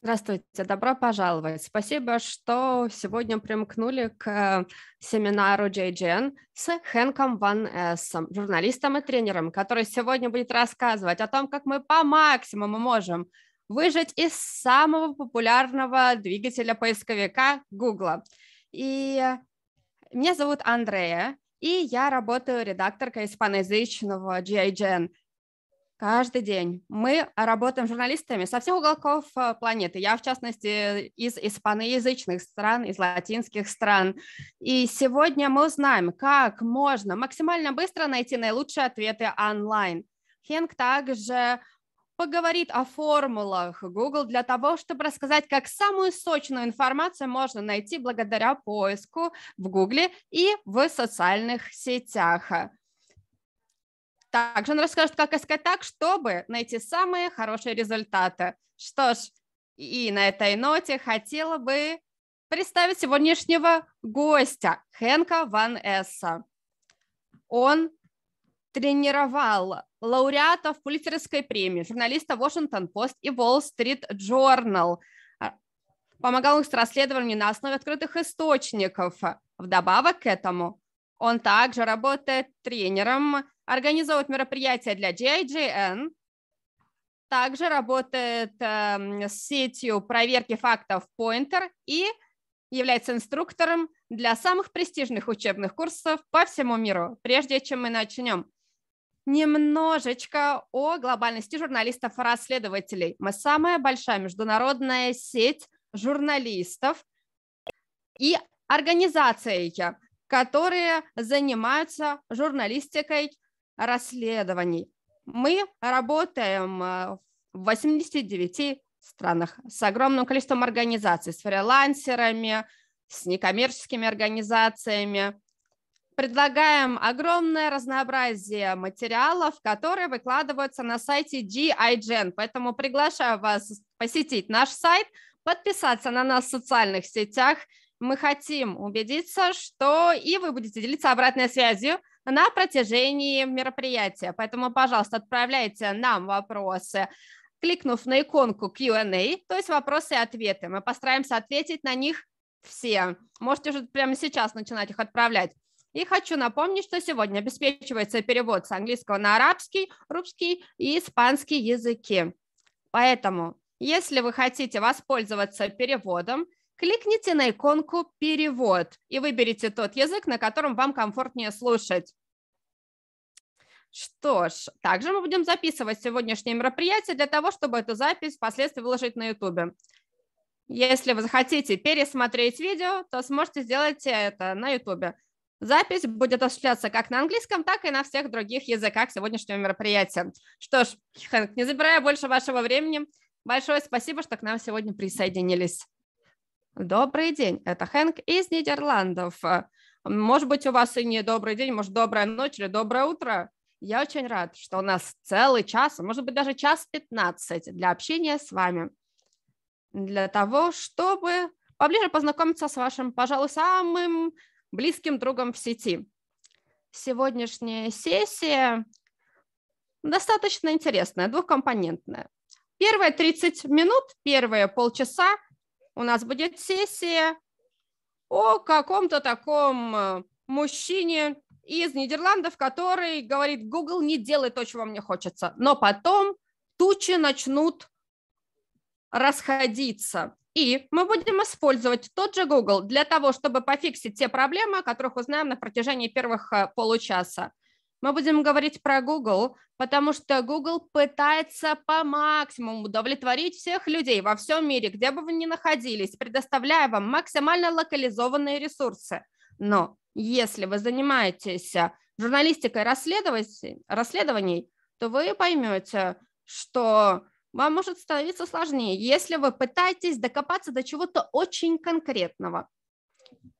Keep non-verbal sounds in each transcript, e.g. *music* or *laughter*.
Здравствуйте, добро пожаловать. Спасибо, что сегодня примкнули к э, семинару JGN с Хэнком Ван Эссом, журналистом и тренером, который сегодня будет рассказывать о том, как мы по максимуму можем выжить из самого популярного двигателя поисковика Гугла. И меня зовут Андрея, и я работаю редакторкой испаноязычного GIGN. Каждый день. Мы работаем с журналистами со всех уголков э, планеты. Я, в частности, из испаноязычных стран, из латинских стран. И сегодня мы узнаем, как можно максимально быстро найти наилучшие ответы онлайн. Хенк также поговорит о формулах Google для того, чтобы рассказать, как самую сочную информацию можно найти благодаря поиску в Google и в социальных сетях. Также он расскажет, как искать так, чтобы найти самые хорошие результаты. Что ж, и на этой ноте хотела бы представить сегодняшнего гостя Хенка Ван Эсса. Он тренировал лауреатов Пулитцеровской премии, журналиста Washington Post и Wall Street Journal. А, помогал их с расследованием на основе открытых источников. Вдобавок к этому он также работает тренером организовывает мероприятия для JIGN, также работает э, с сетью проверки фактов Pointer и является инструктором для самых престижных учебных курсов по всему миру. Прежде чем мы начнем, немножечко о глобальности журналистов-расследователей. Мы самая большая международная сеть журналистов и организации, которые занимаются журналистикой расследований. Мы работаем э, в 89 странах с огромным количеством организаций, с фрилансерами, с некоммерческими организациями. Предлагаем огромное разнообразие материалов, которые выкладываются на сайте GIGEN. Поэтому приглашаю вас посетить наш сайт, подписаться на нас в социальных сетях. Мы хотим убедиться, что и вы будете делиться обратной связью на протяжении мероприятия. Поэтому, пожалуйста, отправляйте нам вопросы кликнув на иконку Q&A, то есть вопросы и ответы. Мы постараемся ответить на них все. Можете уже прямо сейчас начинать их отправлять. И хочу напомнить, что сегодня обеспечивается перевод с английского на арабский, русский и испанский языки. Поэтому, если вы хотите воспользоваться переводом кликните на иконку «Перевод» и выберите тот язык, на котором вам комфортнее слушать. Что ж, также мы будем записывать сегодняшнее мероприятие для того, чтобы эту запись впоследствии выложить на YouTube. Если вы захотите пересмотреть видео, то сможете сделать это на YouTube. Запись будет осуществляться как на английском, так и на всех других языках сегодняшнего мероприятия. Что ж, не забирая больше вашего времени, большое спасибо, что к нам сегодня присоединились. Добрый день, это Хэнк из Нидерландов. Может быть, у вас и не добрый день, может, добрая ночь или доброе утро. Я очень рад, что у нас целый час, а может быть, даже час 15 для общения с вами. Для того, чтобы поближе познакомиться с вашим, пожалуй, самым близким другом в сети. Сегодняшняя сессия достаточно интересная, двухкомпонентная. Первые 30 минут, первые полчаса – у нас будет сессия о каком-то таком э, мужчине из Нидерландов, который говорит, Google не делай то, чего мне хочется. Но потом тучи начнут расходиться. И мы будем использовать тот же Google для того, чтобы пофиксить те проблемы, о которых узнаем на протяжении первых э, получаса мы будем говорить про Google, потому что Google пытается по максимуму удовлетворить всех людей во всем мире, где бы вы ни находились, предоставляя вам максимально локализованные ресурсы. Но если вы занимаетесь журналистикой расследований, то вы поймете, что вам может становиться сложнее, если вы пытаетесь докопаться до чего-то очень конкретного.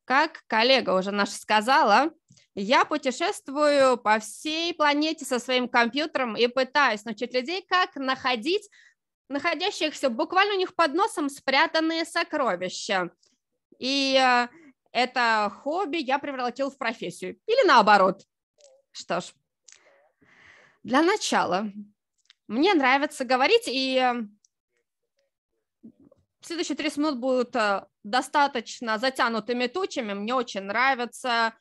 Как коллега уже наша сказала, я путешествую по всей планете со своим компьютером и пытаюсь научить людей, как находить находящихся буквально у них под носом спрятанные сокровища. И э, это хобби я превратил в профессию. Или наоборот. Что ж, для начала мне нравится говорить, и э, следующие 30 минут будут э, достаточно затянутыми тучами. Мне очень нравится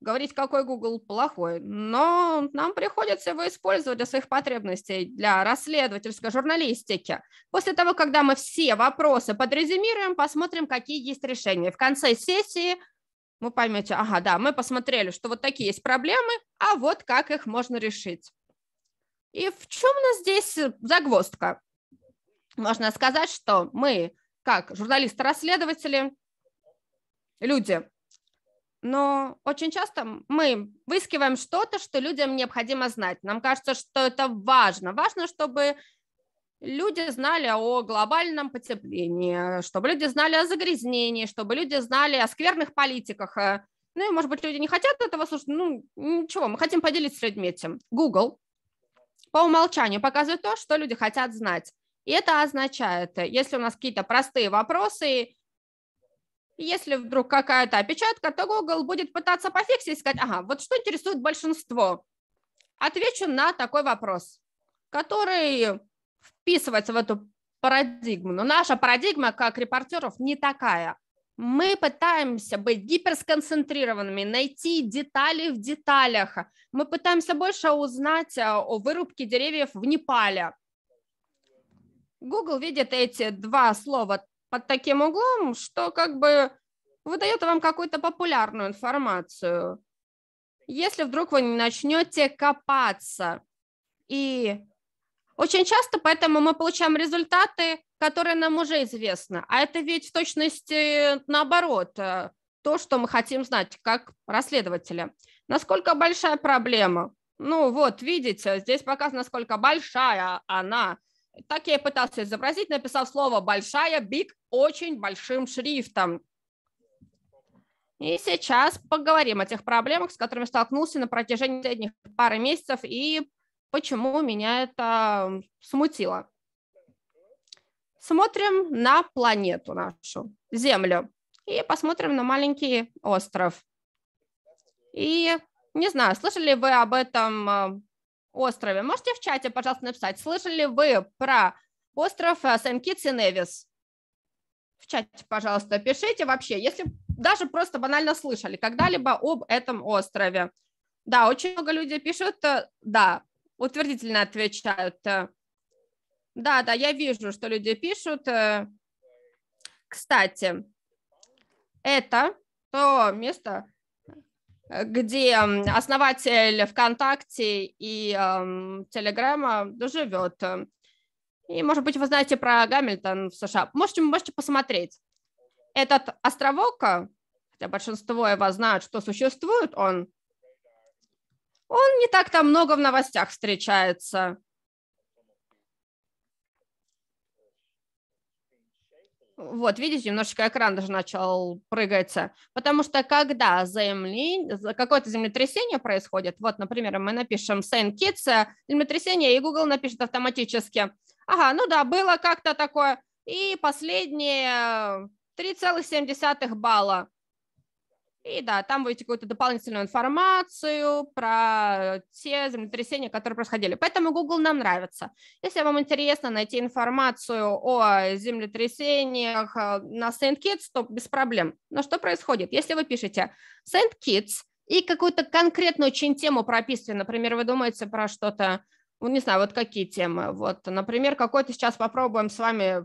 говорить, какой Google плохой, но нам приходится его использовать для своих потребностей, для расследовательской журналистики. После того, когда мы все вопросы подрезюмируем, посмотрим, какие есть решения. В конце сессии вы поймете, ага, да, мы посмотрели, что вот такие есть проблемы, а вот как их можно решить. И в чем у нас здесь загвоздка? Можно сказать, что мы как журналисты-расследователи, люди. Но очень часто мы выискиваем что-то, что людям необходимо знать. Нам кажется, что это важно. Важно, чтобы люди знали о глобальном потеплении, чтобы люди знали о загрязнении, чтобы люди знали о скверных политиках. Э, ну и, может быть, люди не хотят этого слушать. Ну, ничего, мы хотим поделиться с людьми этим. Google по умолчанию показывает то, что люди хотят знать. И это означает, если у нас какие-то простые вопросы, если вдруг какая-то опечатка, то Google будет пытаться пофиксить и сказать, ага, вот что интересует большинство? Отвечу на такой вопрос, который вписывается в эту парадигму. Но наша парадигма как репортеров не такая. Мы пытаемся быть гиперсконцентрированными, найти детали в деталях. Мы пытаемся больше узнать э, о вырубке деревьев в Непале, Google видит эти два слова под таким углом, что как бы выдает вам какую-то популярную информацию. Если вдруг вы не начнете копаться. И очень часто поэтому мы получаем результаты, которые нам уже известны. А это ведь в точности наоборот, э, то, что мы хотим знать как расследователи. Насколько большая проблема? Ну вот, видите, здесь показано, насколько большая она. Так я и пытался изобразить, написал слово «большая», «big» очень большим шрифтом. И сейчас поговорим о тех проблемах, с которыми столкнулся на протяжении последних пары месяцев и почему меня это смутило. Смотрим на планету нашу, Землю, и посмотрим на маленький остров. И не знаю, слышали вы об этом э, острове. Можете в чате, пожалуйста, написать, слышали вы про остров Сен-Китс э, и Невис? В чате, пожалуйста, пишите вообще, если даже просто банально слышали когда-либо об этом острове. Да, очень много людей пишут, э, да, утвердительно отвечают. Э. Да, да, я вижу, что люди пишут. Кстати, это то место, Э, где основатель ВКонтакте и э, Телеграма живет. И, может быть, вы знаете про Гамильтон в США. Можете, можете посмотреть. Этот островок, хотя большинство его знают, что существует он, он не так там много в новостях встречается. Вот, видите, немножечко экран даже начал прыгаться, потому что когда земли, какое-то землетрясение происходит, вот, например, мы напишем Saint Kitts, землетрясение, и Google напишет автоматически, ага, ну да, было как-то такое, и последние 3,7 балла и да, там будете какую-то дополнительную информацию про те землетрясения, которые происходили. Поэтому Google нам нравится. Если вам интересно найти информацию о землетрясениях э, на Saint Kitts, то без проблем. Но что происходит? Если вы пишете Saint Kitts и какую-то конкретную очень тему прописываете, например, вы думаете про что-то, ну, не знаю, вот какие темы. Вот, например, какой-то сейчас попробуем с вами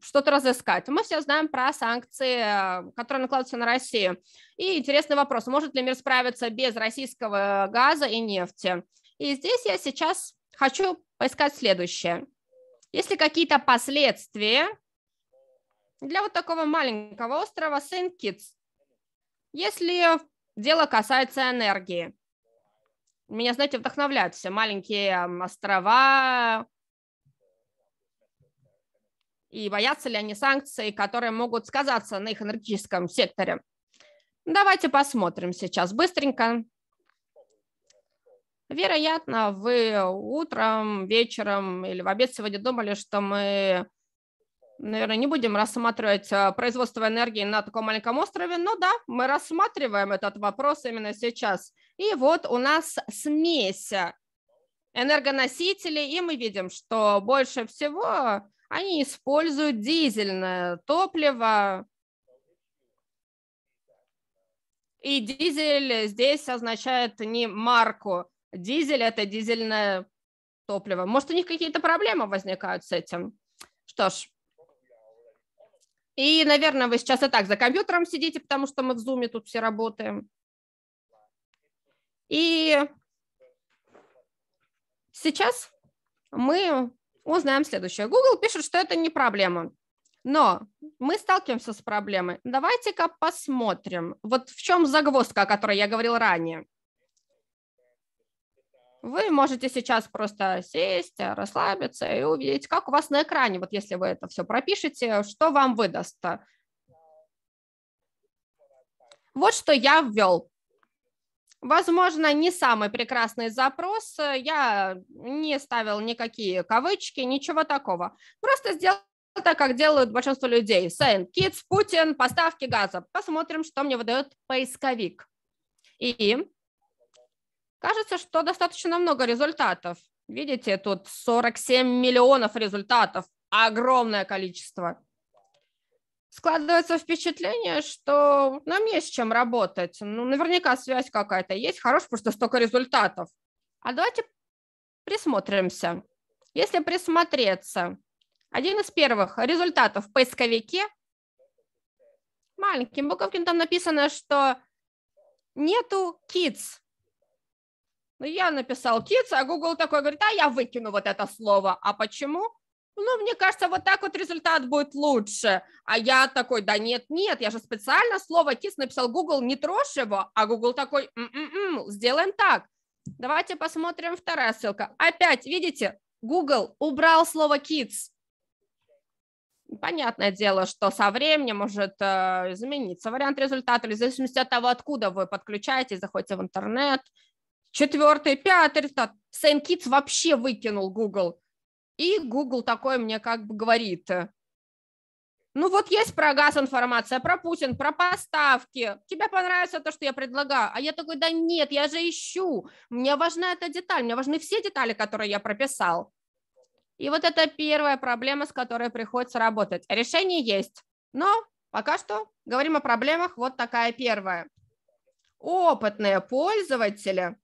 что-то разыскать. Мы все знаем про санкции, э, которые накладываются на Россию. И интересный вопрос, может ли мир справиться без российского газа и нефти? И здесь я сейчас хочу поискать следующее. Есть ли какие-то последствия для вот такого маленького острова Сент-Китс? Если дело касается энергии, меня, знаете, вдохновляют все маленькие острова, и боятся ли они санкций, которые могут сказаться на их энергетическом секторе. Давайте посмотрим сейчас быстренько. Вероятно, вы утром, вечером или в обед сегодня думали, что мы, наверное, не будем рассматривать э, производство энергии на таком маленьком острове, но ну да, мы рассматриваем этот вопрос именно сейчас. И вот у нас смесь энергоносителей, и мы видим, что больше всего они используют дизельное топливо. И дизель здесь означает не марку. Дизель – это дизельное топливо. Может, у них какие-то проблемы возникают с этим? Что ж, и, наверное, вы сейчас и так за компьютером сидите, потому что мы в зуме тут все работаем. И сейчас мы узнаем следующее. Google пишет, что это не проблема. Но мы сталкиваемся с проблемой. Давайте-ка посмотрим, вот в чем загвоздка, о которой я говорил ранее. Вы можете сейчас просто сесть, расслабиться и увидеть, как у вас на экране, вот если вы это все пропишете, что вам выдаст. Вот что я ввел. Возможно, не самый прекрасный запрос. Э, я не ставил никакие кавычки, ничего такого. Просто сделал так, как делают большинство людей. Сейн, Китс, Путин, поставки газа. Посмотрим, что мне выдает поисковик. И кажется, что достаточно много результатов. Видите, тут 47 миллионов результатов. Огромное количество складывается впечатление, что нам есть чем работать. Ну, наверняка связь какая-то есть, хорош, просто столько результатов. А давайте присмотримся. Если присмотреться, один из первых результатов в поисковике маленьким буковкин там написано, что нету kids. Ну, я написал kids, а Google такой говорит, а я выкину вот это слово. А почему? ну, мне кажется, вот так вот результат будет лучше. А я такой, да нет, нет, я же специально слово кис написал Google, не трожь его, а Google такой, м-м-м, сделаем так. Давайте посмотрим вторая ссылка. Опять, видите, Google убрал слово kids. Понятное дело, что со временем может э, измениться вариант результата, или в зависимости от того, откуда вы подключаетесь, заходите в интернет. Четвертый, пятый результат. Same Kids вообще выкинул Google и Google такой мне как бы говорит, ну вот есть про газ информация, про Путин, про поставки. Тебе понравится то, что я предлагаю? А я такой, да нет, я же ищу. Мне важна эта деталь, мне важны все детали, которые я прописал. И вот это первая проблема, с которой приходится работать. Решение есть, но пока что говорим о проблемах. Вот такая первая. Опытные пользователи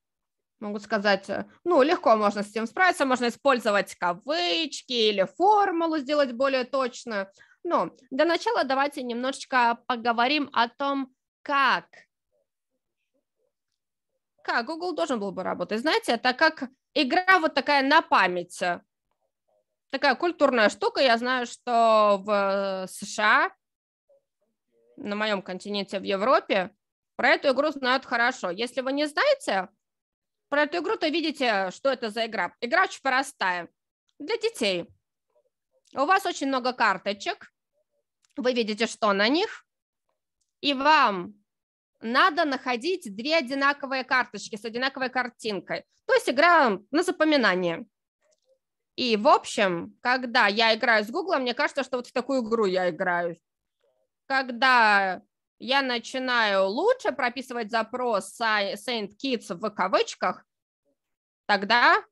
могут сказать, э, ну, легко можно с этим справиться, можно использовать кавычки или формулу сделать более точно. Но для начала давайте немножечко поговорим о том, как как Google должен был бы работать. Знаете, это как игра вот такая на память. Такая культурная штука. Я знаю, что в э, США, на моем континенте, в Европе, про эту игру знают хорошо. Если вы не знаете, про эту игру-то видите, что это за игра. Игра очень простая. Для детей. У вас очень много карточек. Вы видите, что на них. И вам надо находить две одинаковые карточки с одинаковой картинкой. То есть игра на запоминание. И, в общем, когда я играю с Гуглом, мне кажется, что вот в такую игру я играю. Когда я начинаю лучше прописывать запрос Saint Kids в кавычках, тогда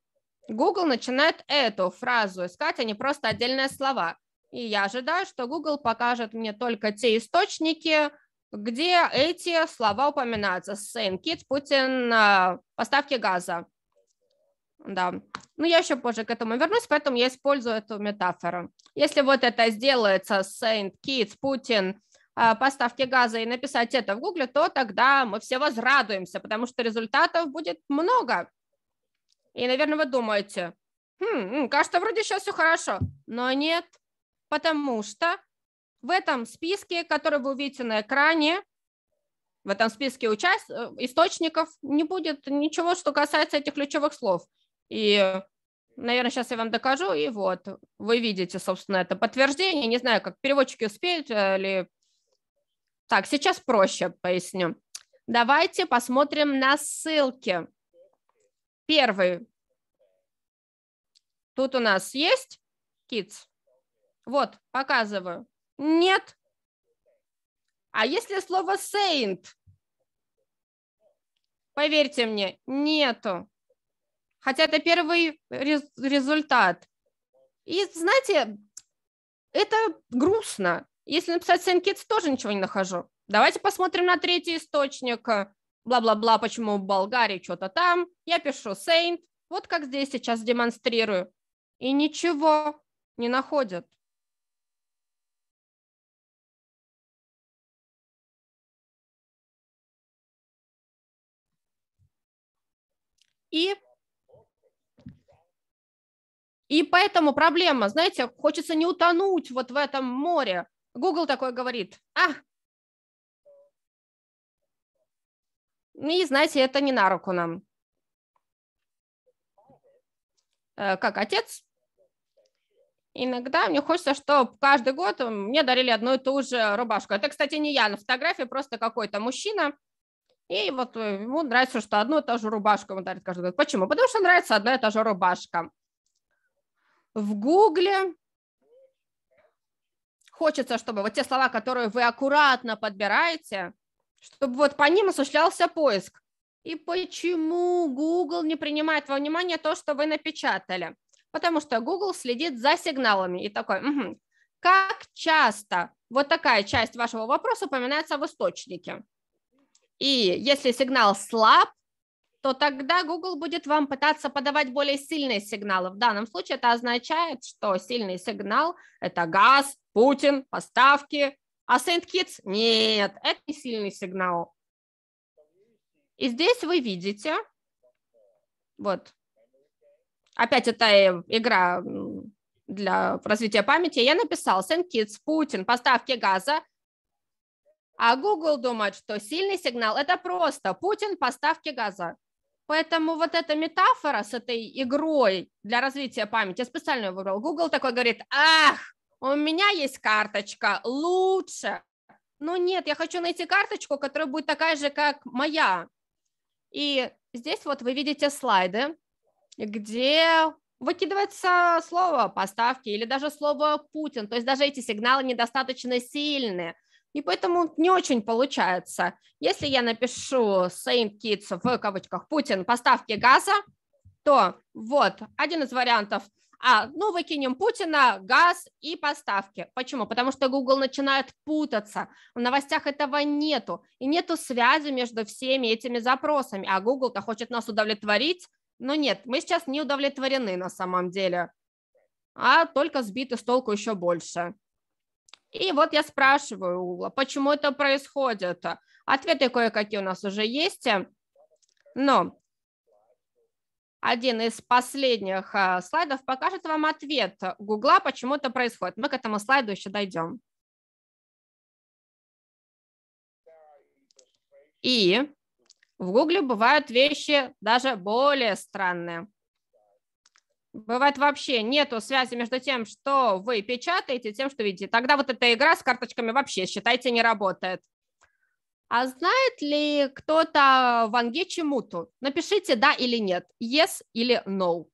Google начинает эту фразу искать, а не просто отдельные слова. И я ожидаю, что Google покажет мне только те источники, где эти слова упоминаются. Saint Kids, Путин, э, поставки газа. Да. Ну я еще позже к этому вернусь, поэтому я использую эту метафору. Если вот это сделается Saint Kids, Путин, Э, поставки газа и написать это в Гугле, то тогда мы все возрадуемся, потому что результатов будет много. И, наверное, вы думаете, хм, кажется, вроде сейчас все хорошо, но нет, потому что в этом списке, который вы увидите на экране, в этом списке участ... Э, источников не будет ничего, что касается этих ключевых слов. И, наверное, сейчас я вам докажу, и вот, вы видите, собственно, это подтверждение. Не знаю, как переводчики успеют или э, так, сейчас проще поясню. Давайте посмотрим на ссылки. Первый. Тут у нас есть kids. Вот, показываю. Нет. А если слово saint? Поверьте мне, нету. Хотя это первый результат. И знаете, это грустно. Если написать Saint Kitts, тоже ничего не нахожу. Давайте посмотрим на третий источник. Бла-бла-бла, почему в Болгарии что-то там. Я пишу Saint. Вот как здесь сейчас демонстрирую. И ничего не находят. И и поэтому проблема, знаете, хочется не утонуть вот в этом море, Google такой говорит, а, и, знаете, это не на руку нам. Э, как отец, иногда мне хочется, чтобы каждый год мне дарили одну и ту же рубашку. Это, кстати, не я, на фотографии просто какой-то мужчина, и вот э, ему нравится, что одну и ту же рубашку ему дарит каждый год. Почему? Потому что нравится одна и та же рубашка. В Гугле хочется, чтобы вот те слова, которые вы аккуратно подбираете, чтобы вот по ним осуществлялся поиск. И почему Google не принимает во внимание то, что вы напечатали? Потому что Google следит за сигналами и такой, угу, как часто вот такая часть вашего вопроса упоминается в источнике? И если сигнал слаб, то тогда Google будет вам пытаться подавать более сильные сигналы. В данном случае это означает, что сильный сигнал – это газ, Путин, поставки. А Сент-Китс? Нет, это не сильный сигнал. И здесь вы видите, вот, опять это э, игра для развития памяти, я написал Сент-Китс, Путин, поставки газа, а Google думает, что сильный сигнал – это просто Путин, поставки газа. Поэтому вот эта метафора с этой игрой для развития памяти, я специально выбрал. Google такой говорит, ах, у меня есть карточка, лучше. Но ну, нет, я хочу найти карточку, которая будет такая же, как моя. И здесь вот вы видите слайды, где выкидывается слово поставки или даже слово Путин. То есть даже эти сигналы недостаточно сильные. И поэтому не очень получается. Если я напишу Saint Kitts в кавычках Путин поставки газа, то вот один из вариантов – а, ну, выкинем Путина, газ и поставки. Почему? Потому что Google начинает путаться, в новостях этого нету, и нету связи между всеми этими запросами, а Google-то хочет нас удовлетворить, но нет, мы сейчас не удовлетворены на самом деле, а только сбиты с толку еще больше. И вот я спрашиваю Google, почему это происходит? Ответы кое-какие у нас уже есть, но один из последних а, слайдов покажет вам ответ Гугла, почему это происходит. Мы к этому слайду еще дойдем. И в Гугле бывают вещи даже более странные. Бывает вообще нету связи между тем, что вы печатаете, и тем, что видите. Тогда вот эта игра с карточками вообще, считайте, не работает. А знает ли кто-то в Анге чему Напишите да или нет, yes или no.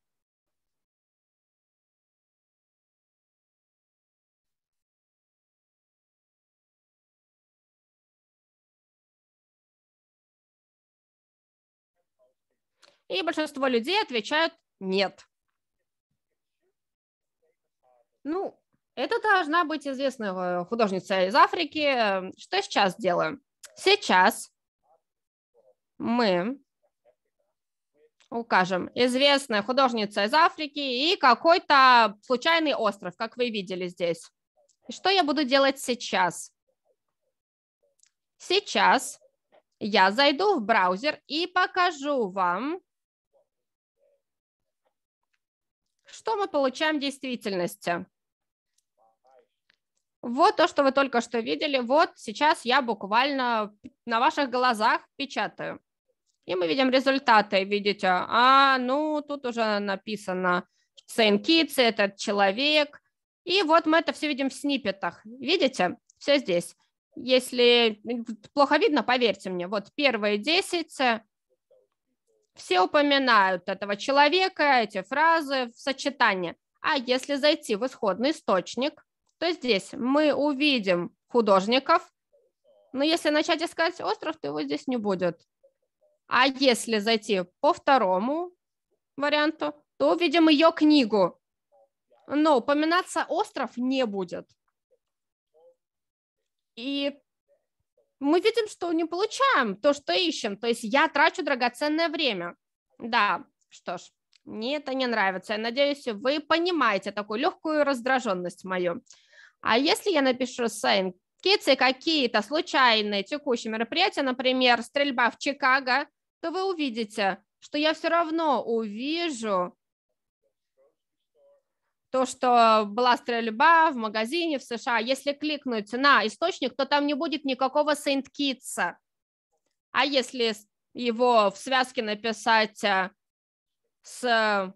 И большинство людей отвечают нет. Ну, это должна быть известная э, художница из Африки. Что сейчас делаем? Сейчас мы укажем известная художница из Африки и какой-то случайный остров, как вы видели здесь. И что я буду делать сейчас? Сейчас я зайду в браузер и покажу вам, что мы получаем в действительности. Вот то, что вы только что видели, вот сейчас я буквально на ваших глазах печатаю. И мы видим результаты, видите, а, ну, тут уже написано Saint Kitts, этот человек. И вот мы это все видим в сниппетах, видите, все здесь. Если плохо видно, поверьте мне, вот первые 10, все упоминают этого человека, эти фразы в сочетании. А если зайти в исходный источник, то здесь мы увидим художников, но если начать искать остров, то его здесь не будет. А если зайти по второму варианту, то увидим ее книгу. Но упоминаться остров не будет. И мы видим, что не получаем то, что ищем. То есть я трачу драгоценное время. Да, что ж, мне это не нравится. Я надеюсь, вы понимаете такую легкую раздраженность мою. А если я напишу saying kids и какие-то случайные текущие мероприятия, например, стрельба в Чикаго, то вы увидите, что я все равно увижу то, что была стрельба в магазине в США. Если кликнуть на источник, то там не будет никакого Saint Kitts. А если его в связке написать э, с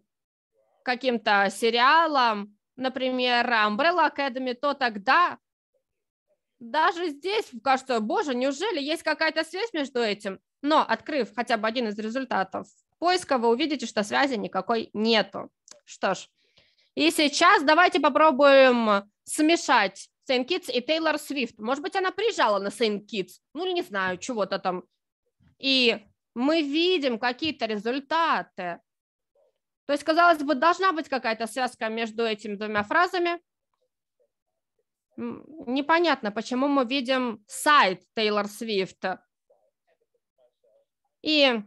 каким-то сериалом, например, Umbrella Academy, то тогда даже здесь кажется, боже, неужели есть какая-то связь между этим? Но, открыв хотя бы один из результатов поиска, вы увидите, что связи никакой нету. Что ж, и сейчас давайте попробуем смешать Saint Kitts и Taylor Swift. Может быть, она приезжала на Saint Kitts, ну или не знаю, чего-то там. И мы видим какие-то результаты. То есть, казалось бы, должна быть какая-то связка между этими двумя фразами. Непонятно, почему мы видим сайт Тейлор Свифта. И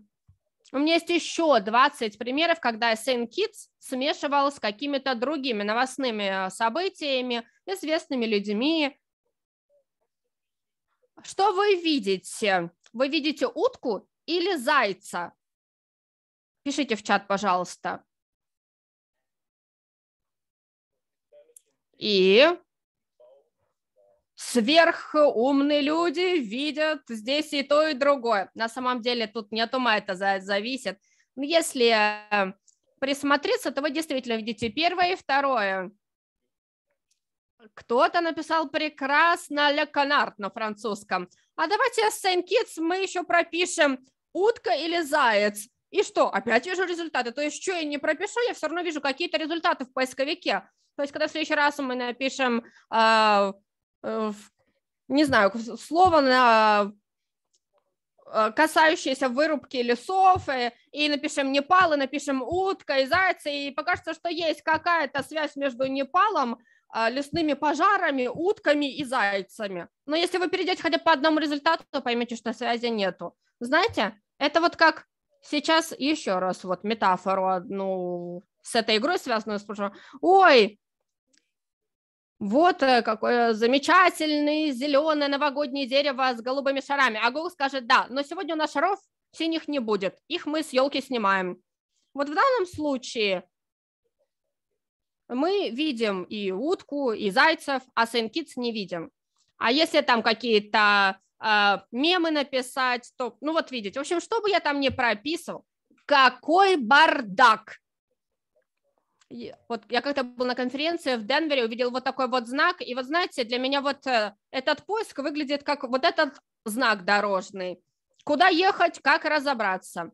у меня есть еще 20 примеров, когда SN Kids смешивал с какими-то другими новостными э, событиями, известными людьми. Что вы видите? Вы видите утку или зайца? Пишите в чат, пожалуйста. И сверхумные люди видят здесь и то, и другое. На самом деле тут не от ума это зависит. Но если э, присмотреться, то вы действительно видите первое и второе. Кто-то написал прекрасно «Ле Канарт» на французском. А давайте Saint Kitts мы еще пропишем «Утка» или «Заяц». И что? Опять вижу результаты. То есть, что я не пропишу, я все равно вижу какие-то результаты в поисковике. То есть, когда в следующий раз мы напишем, а, э, не знаю, слово на э, касающиеся вырубки лесов, и, э, и напишем Непал, и напишем утка, и зайцы, и покажется, что есть какая-то связь между Непалом, а, лесными пожарами, утками и зайцами. Но если вы перейдете хотя бы по одному результату, то поймете, что связи нету. Знаете, это вот как сейчас еще раз вот метафору одну с этой игрой связанную, спрошу, ой, вот э, какое замечательное зеленое новогоднее дерево с голубыми шарами. А Google скажет, да, но сегодня у нас шаров синих не будет, их мы с елки снимаем. Вот в данном случае мы видим и утку, и зайцев, а SaintKids не видим. А если там какие-то э, мемы написать, то, ну вот видите, в общем, что бы я там не прописывал, какой бардак! вот я как-то был на конференции в Денвере, увидел вот такой вот знак, и вот знаете, для меня вот э, этот поиск выглядит как вот этот знак дорожный. Куда ехать, как разобраться.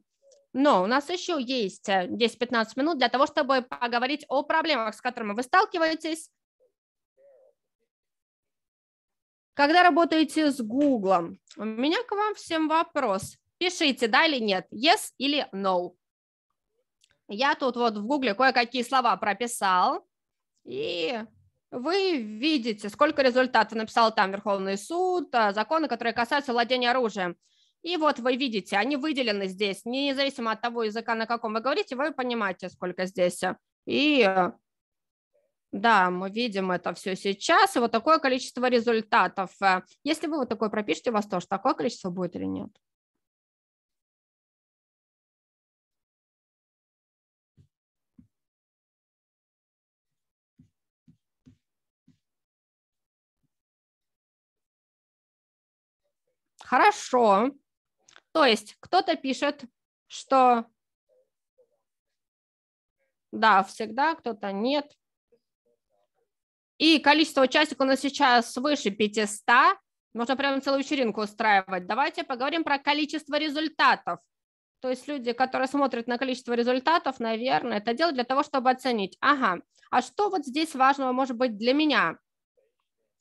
Но у нас еще есть 10-15 э, минут для того, чтобы поговорить о проблемах, с которыми вы сталкиваетесь, когда работаете с Гуглом. У меня к вам всем вопрос. Пишите, да или нет, yes или no. Я тут вот в гугле кое-какие слова прописал, и вы видите, сколько результатов написал там Верховный суд, а, законы, которые касаются владения оружием. И вот вы видите, они выделены здесь, независимо от того языка, на каком вы говорите, вы понимаете, сколько здесь. И да, мы видим это все сейчас, и вот такое количество результатов. А если вы вот такое пропишете, у вас тоже такое количество будет или нет? Хорошо. То есть кто-то пишет, что да, всегда, кто-то нет. И количество участников у нас сейчас свыше 500. Можно прямо целую вечеринку устраивать. Давайте поговорим про количество результатов. То есть люди, которые смотрят на количество результатов, наверное, это делают для того, чтобы оценить. Ага, а что вот здесь важного может быть для меня?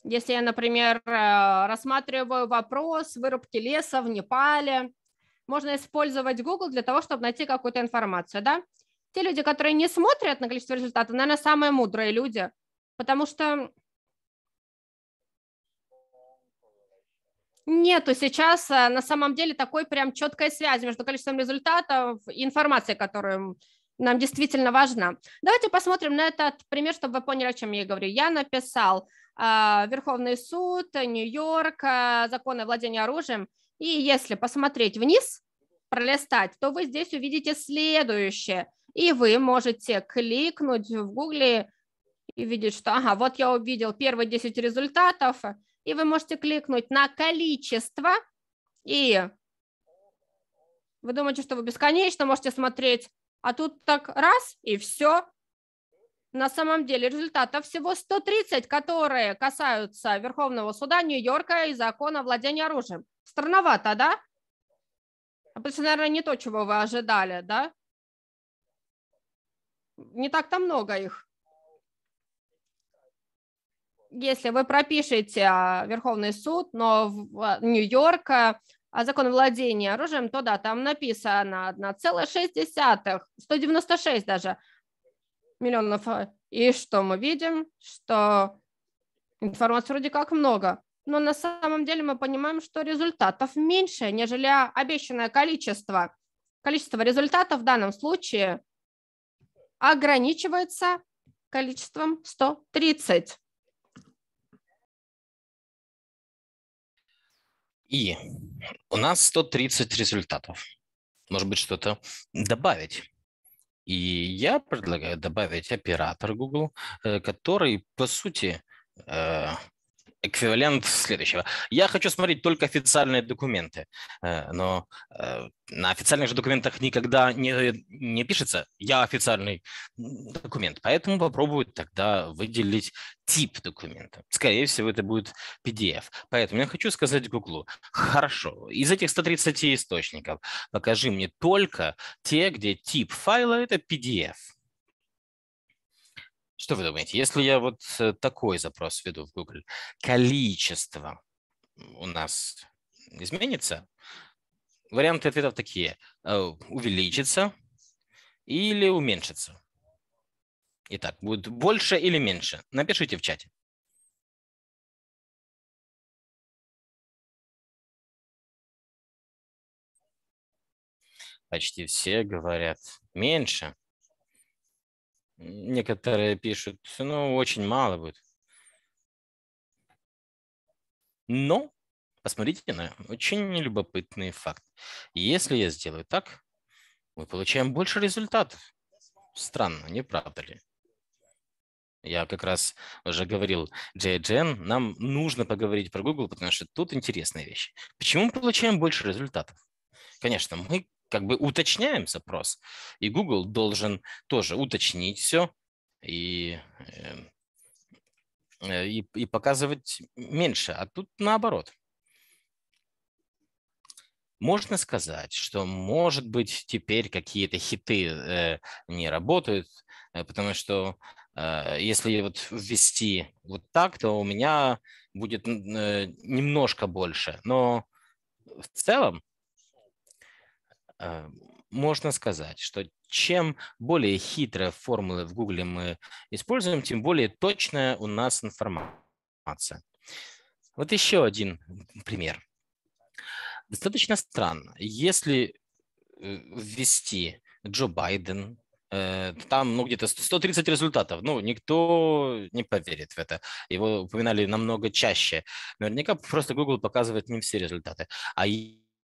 Если я, например, э, рассматриваю вопрос вырубки леса в Непале, можно использовать Google для того, чтобы найти какую-то информацию, да? Те люди, которые не смотрят на количество результатов, наверное, самые мудрые люди, потому что нету сейчас э, на самом деле такой прям четкой связи между количеством результатов и информацией, которую нам действительно важна. Давайте посмотрим на этот пример, чтобы вы поняли, о чем я говорю. Я написал а, Верховный суд, Нью-Йорк, а, законы владения оружием. И если посмотреть вниз, пролистать, то вы здесь увидите следующее. И вы можете кликнуть в гугле и видеть, что ага, вот я увидел первые 10 результатов, и вы можете кликнуть на количество, и вы думаете, что вы бесконечно можете смотреть, а тут так раз, и все, на самом деле результатов всего 130, которые касаются Верховного суда Нью-Йорка и закона владения оружием. Странновато, да? А Обычно, наверное, не то, чего вы ожидали, да? Не так-то много их. Если вы пропишете а, Верховный суд, но в а, нью йорке а закон владения оружием, то да, там написано 1,6, 196 даже, миллионов. И что мы видим? Что информации вроде как много, но на самом деле мы понимаем, что результатов меньше, нежели обещанное количество. Количество результатов в данном случае ограничивается количеством 130. И у нас 130 результатов. Может быть, что-то добавить? И я предлагаю добавить оператор Google, э, который, по сути, э, эквивалент следующего. Я хочу смотреть только официальные документы, э, но э, на официальных же документах никогда не, не пишется «я официальный документ», поэтому попробую тогда выделить тип документа. Скорее всего, это будет PDF. Поэтому я хочу сказать Гуглу, хорошо, из этих 130 источников покажи мне только те, где тип файла – это PDF. Что вы думаете, если я вот э, такой запрос введу в Google, количество у нас изменится? Варианты ответов такие. Э, увеличится или уменьшится? Итак, будет больше или меньше? Напишите в чате. Почти все говорят меньше некоторые пишут, ну, очень мало будет. Но посмотрите на очень любопытный факт. Если я сделаю так, мы получаем больше результатов. Странно, не правда ли? Я как раз уже говорил JGN, нам нужно поговорить про Google, потому что тут интересные вещи. Почему мы получаем больше результатов? Конечно, мы как бы уточняем запрос. И Google должен тоже уточнить все и, эм, э, и, и показывать меньше. А тут наоборот. Можно сказать, что, может быть, теперь какие-то хиты э, не работают, э, потому что э, если вот ввести вот так, то у меня будет э, немножко больше. Но в целом Э, можно сказать, что чем более хитрые формулы в Гугле мы используем, тем более точная у нас информация. Вот еще один пример. Достаточно странно, если э, ввести Джо Байден, э, там ну, где-то 130 результатов. Ну, никто не поверит в это. Его упоминали намного чаще. Наверняка просто Google показывает не все результаты. А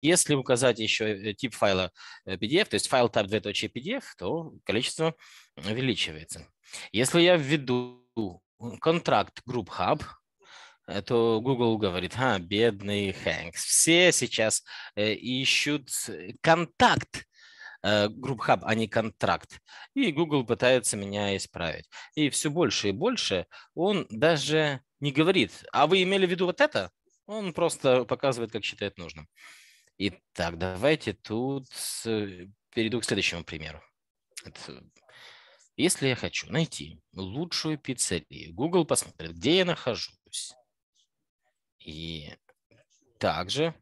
если указать еще э, тип файла э, PDF, то есть файл type 2.pdf, то количество увеличивается. Если я введу контракт Group Hub, э, то Google говорит, а, бедный Хэнкс. Все сейчас ищут контакт Group Hub, а не контракт. И Google пытается меня исправить. И все больше и больше он даже не говорит, а вы имели в виду вот это? Он просто показывает, как считает нужным. Итак, давайте тут перейду к следующему примеру. Если я хочу найти лучшую пиццерию, Google посмотрит, где я нахожусь. И также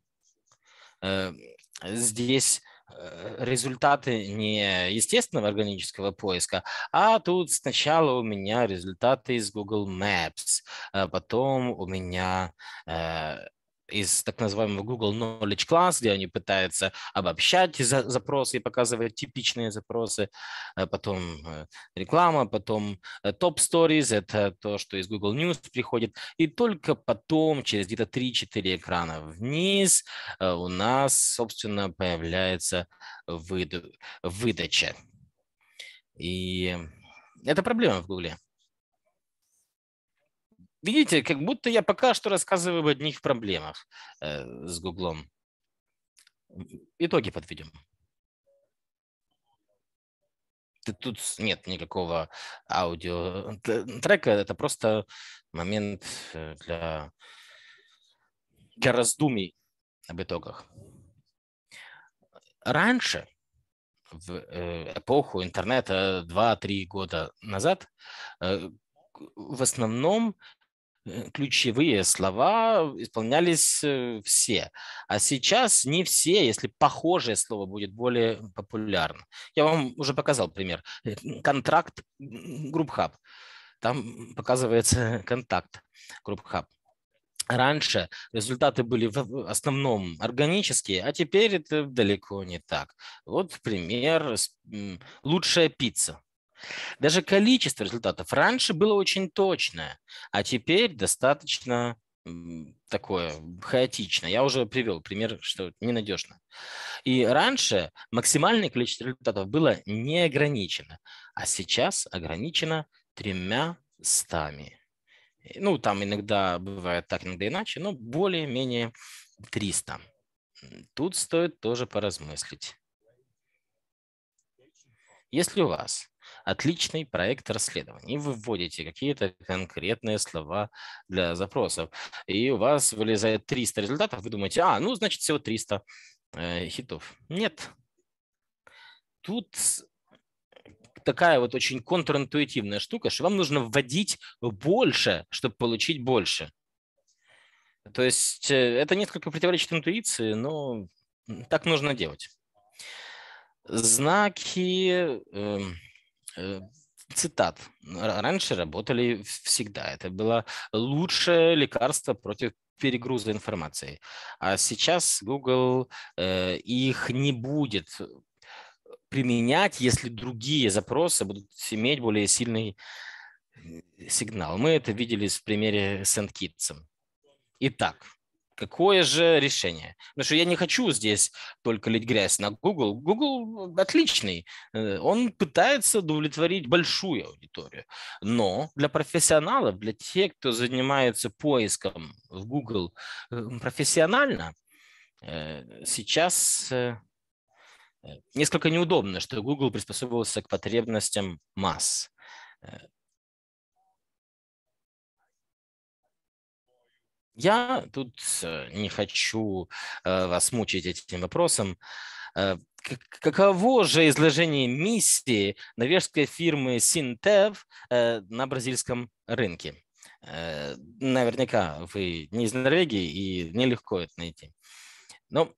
э, здесь э, результаты не естественного органического поиска, а тут сначала у меня результаты из Google Maps, а потом у меня э, из так называемого Google Knowledge Class, где они пытаются обобщать за, запросы и показывать типичные запросы, э, потом э, реклама, потом э, Top Stories, это то, что из Google News приходит, и только потом, через где-то 3-4 экрана вниз, у нас, собственно, появляется выдача. И это проблема в Гугле. Видите, как будто я пока что рассказываю об одних проблемах э, с Гуглом. Итоги подведем. Тут нет никакого аудио трека, это просто момент э, для, для раздумий об итогах. Раньше, в э, эпоху интернета 2-3 года назад, в основном Э, ключевые слова исполнялись э, все. А сейчас не все, если похожее слово будет более популярно. Я вам уже показал пример. Э, контракт GroupHub. Там показывается *laughs* контакт GroupHub. Раньше результаты были в основном органические, а теперь это далеко не так. Вот пример «Лучшая пицца». Даже количество результатов раньше было очень точное, а теперь достаточно такое хаотично. Я уже привел пример, что ненадежно. И раньше максимальное количество результатов было не ограничено, а сейчас ограничено тремя стами. Ну, там иногда бывает так, иногда иначе, но более-менее 300. Тут стоит тоже поразмыслить. Если у вас отличный проект расследования. И вы вводите какие-то конкретные слова для запросов. И у вас вылезает 300 результатов. Вы думаете, а, ну, значит, всего 300 э, хитов. Нет. Тут такая вот очень контринтуитивная штука, что вам нужно вводить больше, чтобы получить больше. То есть э, это несколько противоречит интуиции, но так нужно делать. Знаки, эм, Э, цитат. Раньше работали всегда. Это было лучшее лекарство против перегруза информации. А сейчас Google э, их не будет э, применять, если другие запросы будут иметь более сильный э, сигнал. Мы это видели в примере с Итак, Какое же решение? Потому что я не хочу здесь только лить грязь на Google. Google отличный. Э, он пытается удовлетворить большую аудиторию. Но для профессионалов, для тех, кто занимается поиском в Google э, профессионально, э, сейчас несколько неудобно, что Google приспособился к потребностям масс. Я тут э, не хочу э, вас мучить этим вопросом. Э, каково же изложение миссии норвежской фирмы Синтев на бразильском рынке? Наверняка вы не из Норвегии и нелегко это найти. Но,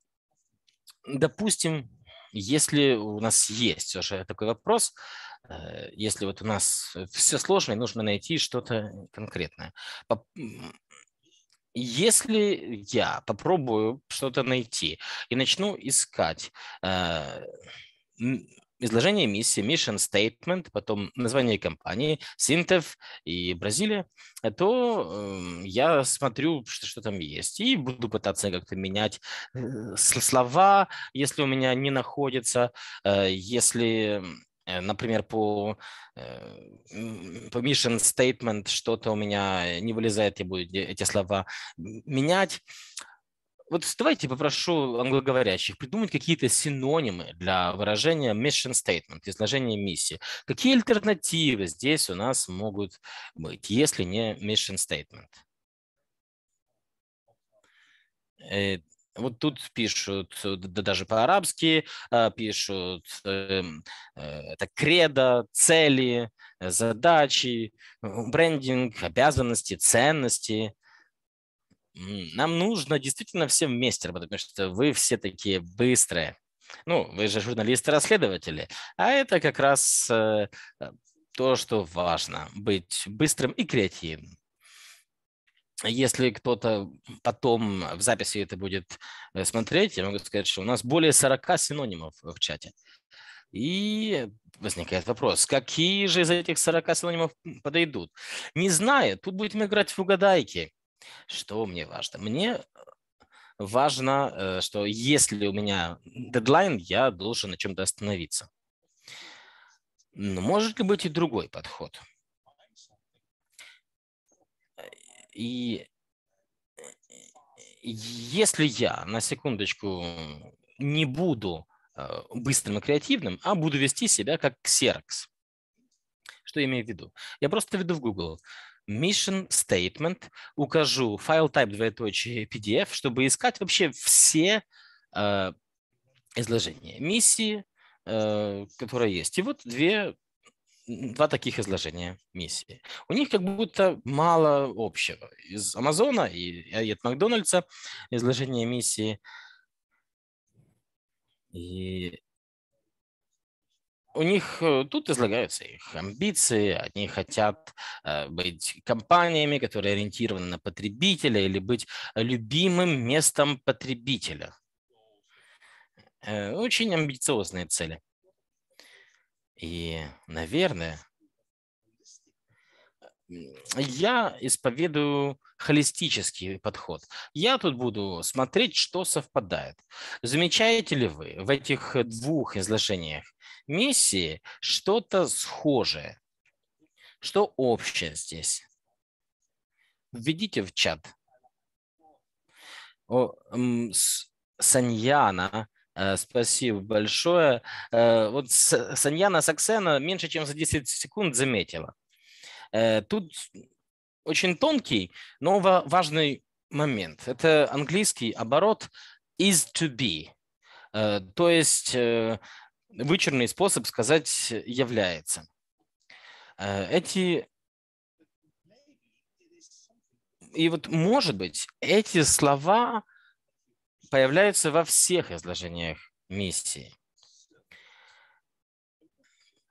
ну, допустим, если у нас есть уже такой вопрос, если вот у нас все сложно, и нужно найти что-то конкретное. Если я попробую что-то найти и начну искать э, изложение миссии, mission statement, потом название компании, Синтев и Бразилия, э, то э, я смотрю, что, что там есть, и буду пытаться как-то менять э, слова, если у меня не находится, э, если Э, например, по, э, по mission statement что-то у меня не вылезает, я буду эти слова менять. Вот давайте попрошу англоговорящих придумать какие-то синонимы для выражения mission statement, изложения миссии. Какие альтернативы здесь у нас могут быть, если не mission statement? Э, вот тут пишут, э, да даже по-арабски, э, пишут эм, э, это кредо, цели, э, задачи, брендинг, обязанности, ценности. Нам нужно действительно всем вместе работать, потому что вы все такие быстрые. Ну, вы же журналисты-расследователи, а это как раз то, что важно, быть быстрым и креативным если кто-то потом в записи это будет э, смотреть, я могу сказать, что у нас более 40 синонимов в чате. И возникает вопрос, какие же из этих 40 синонимов подойдут? Не знаю, тут будем играть в угадайки. Что мне важно? Мне важно, э, что если у меня дедлайн, я должен на чем-то остановиться. Но может ли быть и другой подход – И э, если я на секундочку не буду э, быстрым и креативным, а буду вести себя как ксерокс. Что я имею в виду? Я просто веду в Google mission statement, укажу файл type двоеточие PDF, чтобы искать вообще все э, изложения миссии, э, которые есть. И вот две два таких изложения миссии. У них как будто мало общего. Из Амазона и от Макдональдса изложение миссии. И у них э, тут излагаются их амбиции, они хотят э, быть компаниями, которые ориентированы на потребителя или быть любимым местом потребителя. Э, очень амбициозные цели. И, наверное, я исповедую холистический подход. Я тут буду смотреть, что совпадает. Замечаете ли вы в этих двух изложениях миссии что-то схожее? Что общее здесь? Введите в чат. О, Саньяна Э, спасибо большое. Э, вот Саньяна Саксена меньше чем за 10 секунд заметила. Э, тут очень тонкий, но важный момент. Это английский оборот is to be. То есть вычурный способ сказать является. Эти и вот, может быть, эти слова появляются во всех изложениях миссии.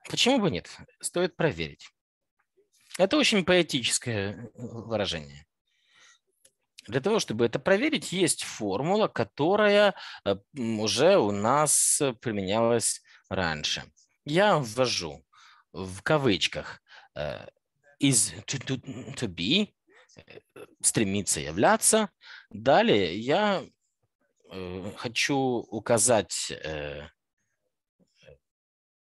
Почему бы нет? Стоит проверить. Это очень поэтическое э, выражение. Для того, чтобы это проверить, есть формула, которая э, уже у нас применялась раньше. Я ввожу в кавычках э, is to, to, to be, стремиться являться. Далее я Э, хочу указать э,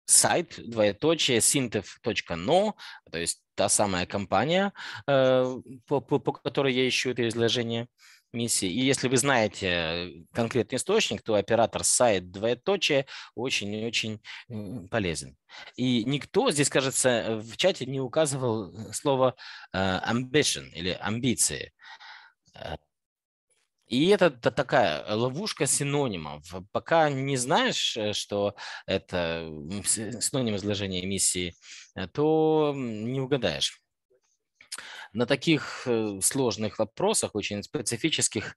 сайт двоеточие syntev.no, то есть та самая компания, э, по, по, по которой я ищу это изложение миссии. И если вы знаете конкретный источник, то оператор сайт двоеточие очень-очень и полезен. И никто здесь, кажется, в чате не указывал слово ambition или амбиции. И это такая ловушка синонимов. Пока не знаешь, э, что это синоним изложения эмиссии, э, то не угадаешь. На таких э, сложных вопросах, очень специфических,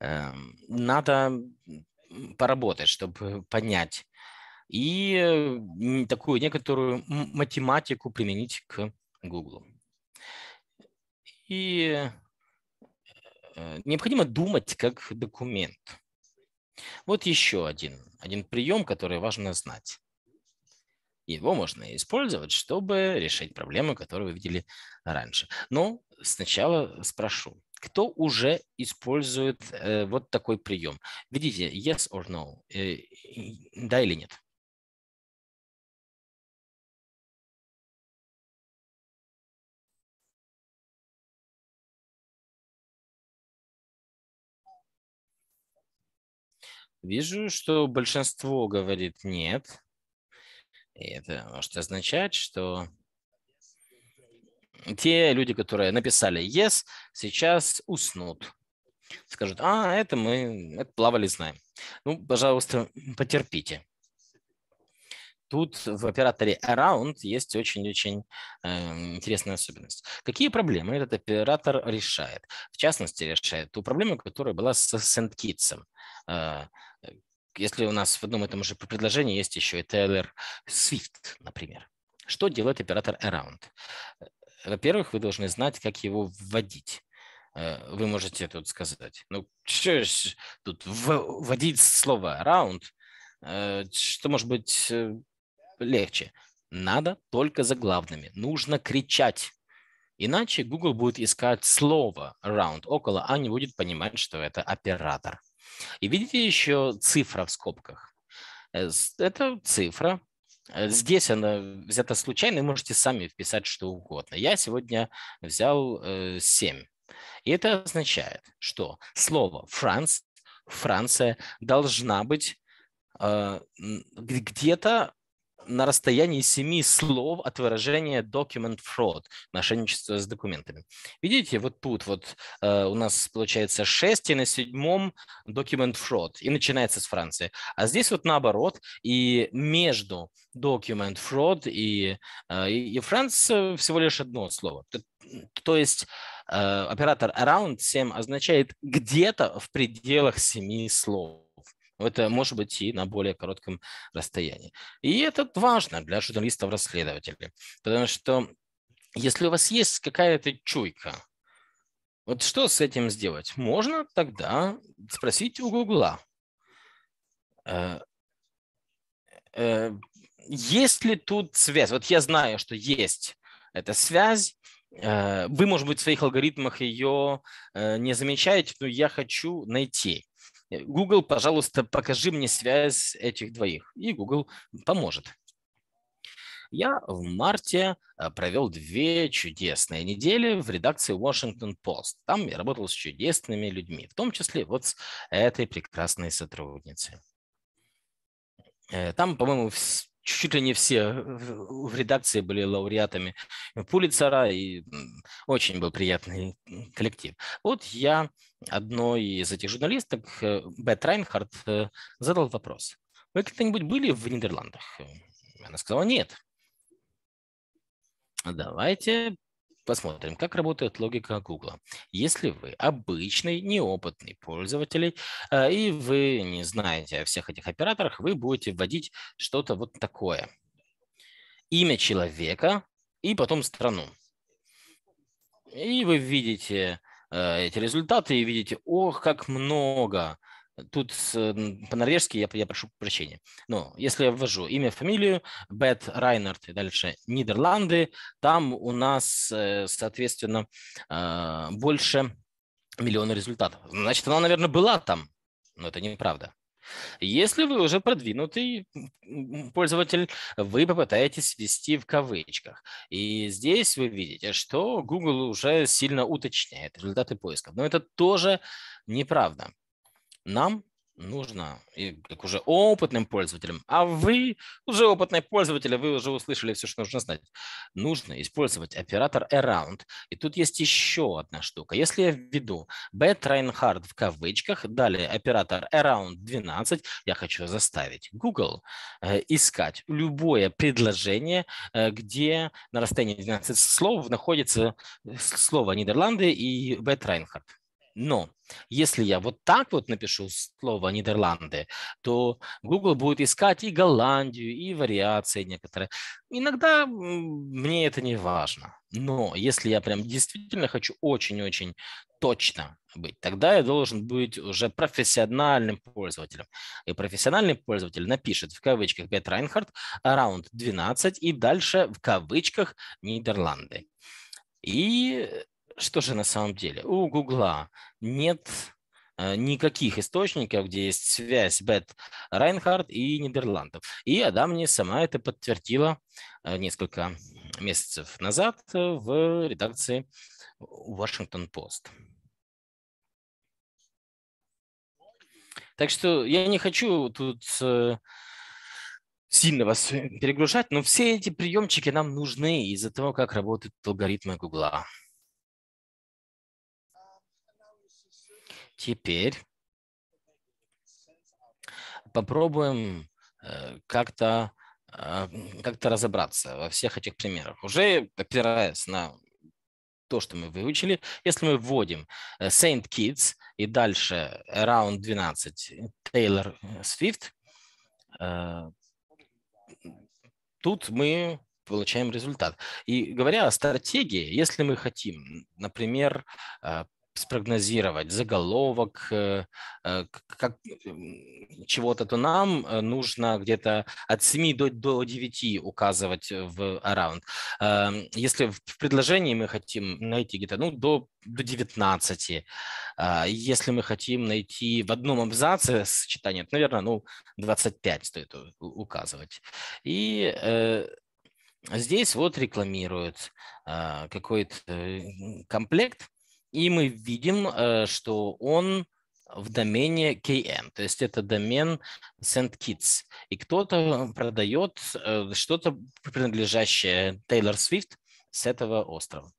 эм, надо поработать, чтобы понять. И такую некоторую математику применить к Google. И Э, необходимо думать как документ. Вот еще один, один прием, который важно знать. Его можно использовать, чтобы решить проблемы, которые вы видели раньше. Но сначала спрошу, кто уже использует э, вот такой прием? Видите, yes or no, э, да или нет? Вижу, что большинство говорит нет. И это может означать, что те люди, которые написали yes, сейчас уснут. Скажут, а, это мы это плавали, знаем. Ну, пожалуйста, потерпите. Тут в операторе around есть очень-очень э, интересная особенность. Какие проблемы этот оператор решает? В частности, решает ту проблему, которая была с SendKids. Э, если у нас в одном и том же предложении есть еще и Taylor Swift, например. Что делает оператор around? Э, во-первых, вы должны знать, как его вводить. Э, вы можете тут сказать, ну, что ж, тут вводить слово around, э, что может быть легче? Надо только за главными. Нужно кричать. Иначе Google будет искать слово around около, а не будет понимать, что это оператор. И видите еще цифра в скобках. Э, это цифра. Э, здесь она взята случайно, и можете сами вписать что угодно. Я сегодня взял 7. Э, и это означает, что слово «Франц», «Франция» должна быть где-то на расстоянии семи слов от выражения document fraud, мошенничество с документами. Видите, вот тут вот э, у нас получается 6, и на седьмом document fraud, и начинается с Франции. А здесь вот наоборот, и между document fraud и, э, и, Франция всего лишь одно слово. То есть э, оператор around 7 означает где-то в пределах семи слов. Это может быть и на более коротком расстоянии. И это важно для журналистов-расследователей, потому что если у вас есть какая-то чуйка, вот что с этим сделать? Можно тогда спросить у Гугла, э, э, есть ли тут связь? Вот я знаю, что есть эта связь. Э, вы, может быть, в своих алгоритмах ее не замечаете, но я хочу найти. Э, Google, пожалуйста, покажи мне связь этих двоих. И Google поможет. Я в марте э, провел две чудесные недели в редакции Washington Post. Там я работал с чудесными людьми, в том числе вот с этой прекрасной сотрудницей. Э, там, по-моему, чуть ли не все в редакции были лауреатами Пулицера, и очень был приятный коллектив. Вот я одной из этих журналисток, э, Бет Райнхард, э, задал вопрос. Вы когда-нибудь были в Нидерландах? Она сказала, нет. Давайте посмотрим, как работает логика Google. Если вы обычный, неопытный пользователь, э, и вы не знаете о всех этих операторах, вы будете вводить что-то вот такое. Имя человека и потом страну. И вы видите Э, эти результаты и видите, ох, как много. Тут по-норвежски я, я прошу прощения. Но ну, если я ввожу имя, фамилию, Бет Райнард и дальше Нидерланды, там у нас, э, соответственно, э, больше миллиона результатов. Значит, она, наверное, была там, но это неправда. Если вы уже продвинутый пользователь, вы попытаетесь ввести в кавычках. И здесь вы видите, что Google уже сильно уточняет результаты поиска. Но это тоже неправда. Нам нужно, и как уже опытным пользователям, а вы уже опытные пользователи, вы уже услышали все, что нужно знать, нужно использовать оператор around. И тут есть еще одна штука. Если я введу BetReinhard в кавычках, далее оператор around 12, я хочу заставить Google э, искать любое предложение, э, где на расстоянии 12 слов находится э, слово Нидерланды и BetReinhard. Но если я вот так вот напишу слово Нидерланды, то Google будет искать и Голландию, и вариации некоторые. Иногда мне это не важно. Но если я прям действительно хочу очень-очень точно быть, тогда я должен быть уже профессиональным пользователем. И профессиональный пользователь напишет в кавычках get Reinhardt around 12 и дальше в кавычках Нидерланды. И что же на самом деле? У Гугла нет э, никаких источников, где есть связь Бет Райнхард и Нидерландов. И Адамни сама это подтвердила э, несколько месяцев назад э, в редакции Washington Post. Так что я не хочу тут сильно вас перегружать, но все эти приемчики нам нужны из-за того, как работают алгоритмы Гугла. Теперь попробуем э, как-то э, как-то разобраться во всех этих примерах. Уже опираясь на то, что мы выучили, если мы вводим э, Saint Kitts и дальше Round 12 Taylor Swift, тут мы получаем результат. И говоря о стратегии, если мы хотим, например, спрогнозировать заголовок э, э, как, чего-то, то нам э, нужно где-то от 7 до, до 9 указывать в around. Эм, если в предложении мы хотим найти где-то ну, до, до 19, а если мы хотим найти в одном абзаце сочетание, то, наверное, ну, 25 стоит указывать. И Здесь вот рекламируют какой-то комплект, и мы видим, э, что он в домене KM, то есть это домен St. Kitts. И кто-то продает э, что-то принадлежащее Тейлор Свифт с этого острова.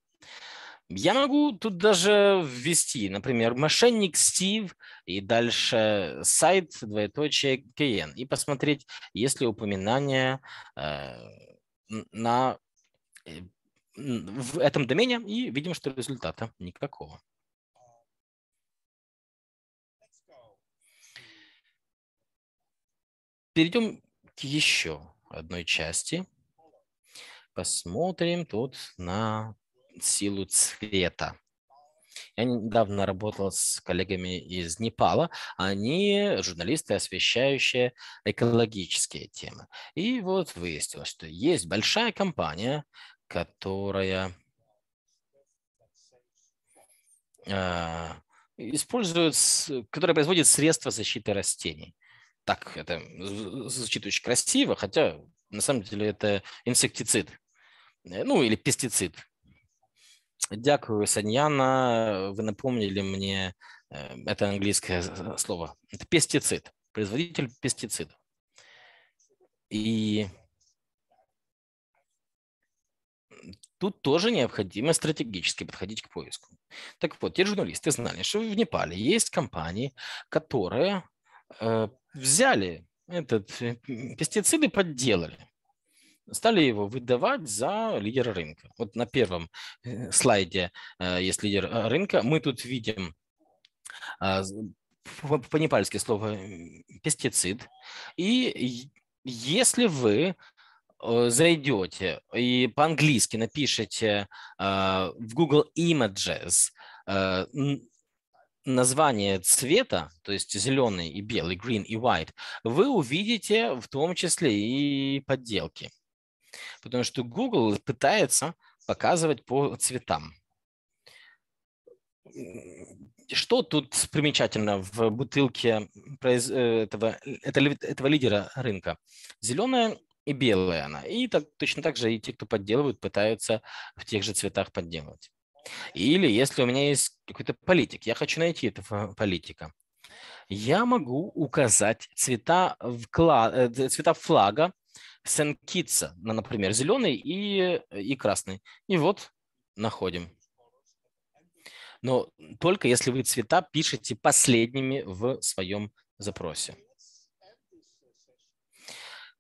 Я могу тут даже ввести, например, мошенник Стив и дальше сайт двоеточие KN и посмотреть, есть ли упоминание э, на э, в этом домене и видим, что результата никакого. Перейдем к еще одной части. Посмотрим тут на силу цвета. Я недавно работал с коллегами из Непала. Они журналисты, освещающие экологические темы. И вот выяснилось, что есть большая компания, которая а, используют, которая производит средства защиты растений. Так это звучит очень красиво, хотя на самом деле это инсектицид, э, ну или пестицид. Дякую, Саньяна, вы напомнили мне э, это английское слово. Это пестицид, производитель пестицидов. И тут тоже необходимо стратегически подходить к поиску. Так вот, те журналисты знали, что в Непале есть компании, которые э, взяли этот пестицид и подделали. Стали его выдавать за лидера рынка. Вот на первом слайде э, есть лидер рынка. Мы тут видим э, по-непальски слово пестицид. И если вы Э, зайдете и по-английски напишите э, в Google Images э, название цвета, то есть зеленый и белый, green и white, вы увидите в том числе и подделки. Потому что Google пытается показывать по цветам. Что тут примечательно в бутылке этого, этого, этого лидера рынка? Зеленая и белая она. И так, точно так же и те, кто подделывают, пытаются в тех же цветах подделывать. Или если у меня есть какой-то политик, я хочу найти этого политика, я могу указать цвета, вкла... Э, цвета флага Сен-Китса, например, зеленый и, э, и красный. И вот находим. Но только если вы цвета пишете последними в своем запросе.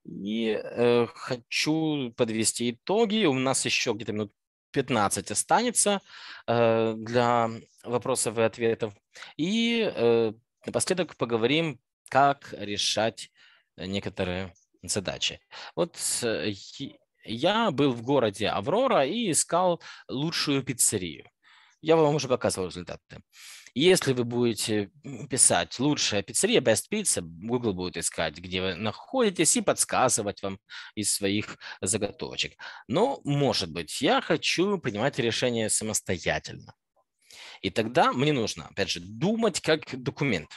И э, хочу подвести итоги. У нас еще где-то минут 15 останется э, для вопросов и ответов. И э, напоследок поговорим, как решать некоторые задачи. Вот э, я был в городе Аврора и искал лучшую пиццерию. Я вам уже показывал результаты. Если вы будете писать лучшая пиццерия, best pizza, Google будет искать, где вы находитесь и подсказывать вам из своих заготовочек. Но, может быть, я хочу принимать решение самостоятельно. И тогда мне нужно, опять же, думать как документ.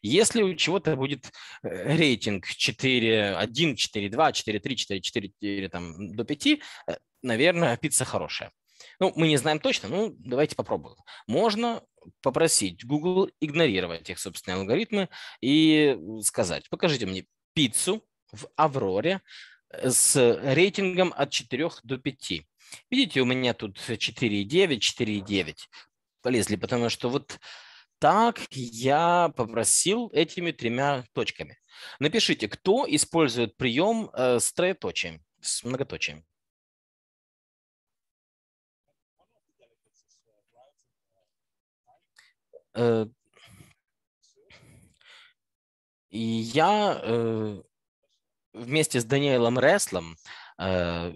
Если у чего-то будет э, рейтинг 4, 1, 4, 2, 4, 3, 4, 4, 4 там, до 5, э, наверное, пицца хорошая. Ну, мы не знаем точно, ну, давайте попробуем. Можно попросить Google игнорировать их собственные алгоритмы и сказать, покажите мне пиццу в Авроре э, с рейтингом от 4 до 5. Видите, у меня тут 4,9, 4,9 полезли, потому что вот так я попросил этими тремя точками. Напишите, кто использует прием э, с троеточием, с многоточием. Э, и я э, вместе с Даниэлом Реслом э,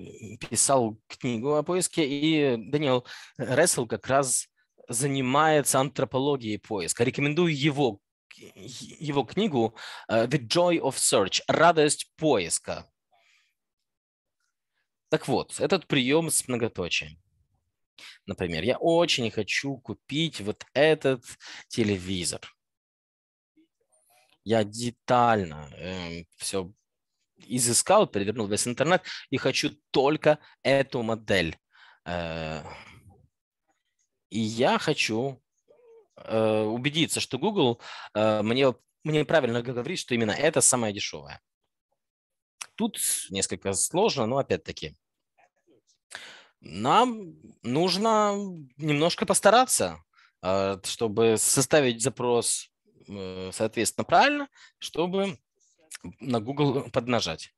писал книгу о поиске, и Даниэл Ресл как раз занимается антропологией поиска. Рекомендую его, его книгу «The Joy of Search» – «Радость поиска». Так вот, этот прием с многоточием. Например, я очень хочу купить вот этот телевизор. Я детально э, эм, все изыскал, перевернул весь интернет и хочу только эту модель. Э, и я хочу э, убедиться, что Google э, мне, мне правильно говорит, что именно это самое дешевое. Тут несколько сложно, но опять-таки нам нужно немножко постараться, а, чтобы составить запрос, э, соответственно, правильно, чтобы на Google поднажать.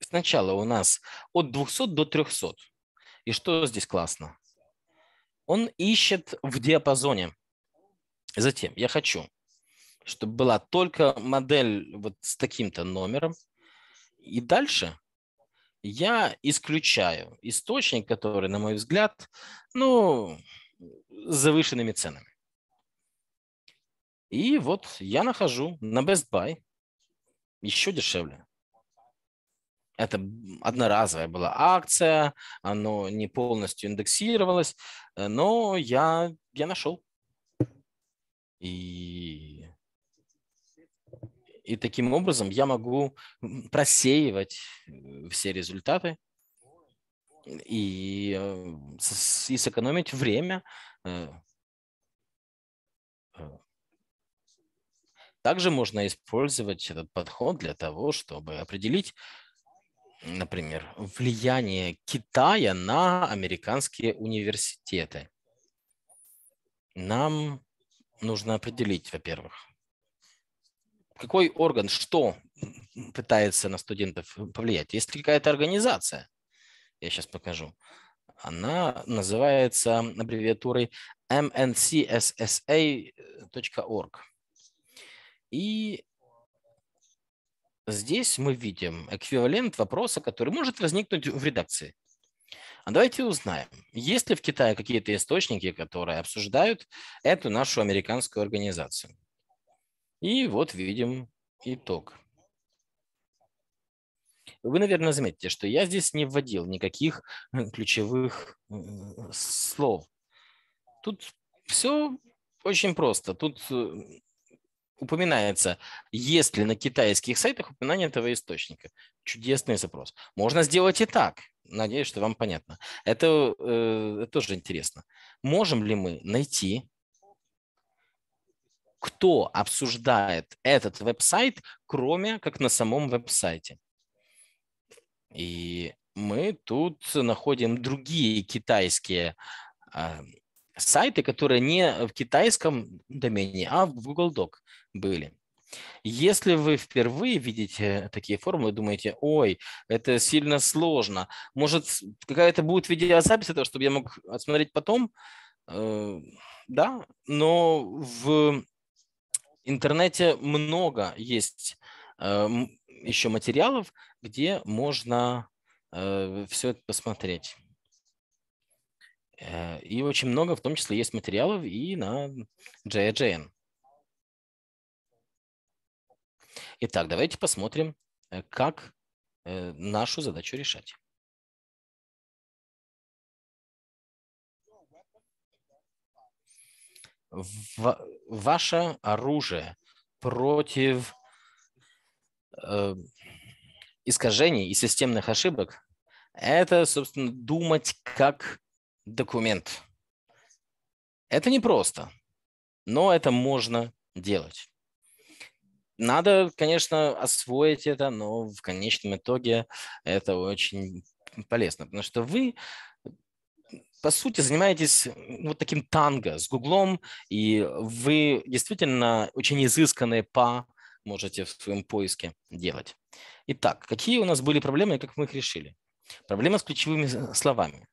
Сначала у нас от 200 до 300. И что здесь классно? Он ищет в диапазоне. Затем я хочу, чтобы была только модель вот с таким-то номером. И дальше я исключаю источник, который, на мой взгляд, ну, с завышенными ценами. И вот я нахожу на Best Buy еще дешевле. Это одноразовая была акция, оно не полностью индексировалось, э, но я, я нашел. И и таким образом я могу просеивать э, все результаты и, э, и сэкономить время. Э, Также можно использовать этот подход для того, чтобы определить, например, влияние Китая на американские университеты. Нам нужно определить, во-первых, какой орган, что пытается на студентов повлиять? Есть какая-то организация, я сейчас покажу, она называется аббревиатурой mncssa.org. И здесь мы видим эквивалент вопроса, который может возникнуть в редакции. А давайте узнаем, есть ли в Китае какие-то источники, которые обсуждают эту нашу американскую организацию. И вот видим итог. Вы, наверное, заметите, что я здесь не вводил никаких э, ключевых э, слов. Тут все очень просто. Тут э, упоминается, есть ли на китайских сайтах упоминание этого источника. Чудесный запрос. Можно сделать и так. Надеюсь, что вам понятно. Это э, тоже интересно. Можем ли мы найти кто обсуждает этот веб-сайт, кроме как на самом веб-сайте. И мы тут находим другие китайские а, сайты, которые не в китайском домене, а в Google Doc были. Если вы впервые видите такие формулы, думаете, ой, это сильно сложно, может какая-то будет видеозапись этого, чтобы я мог отсмотреть потом, э, да, но в интернете много есть э, еще материалов, где можно э, все это посмотреть. Э, и очень много, в том числе, есть материалов и на JJN. Итак, давайте посмотрим, как нашу задачу решать. в, ваше оружие против э, искажений и системных ошибок – это, собственно, думать как документ. Это непросто, но это можно делать. Надо, конечно, освоить это, но в конечном итоге это очень полезно, потому что вы по сути, занимаетесь вот таким танго с Гуглом, и вы действительно очень изысканные по можете в своем поиске делать. Итак, какие у нас были проблемы и как мы их решили? Проблема с ключевыми э, словами.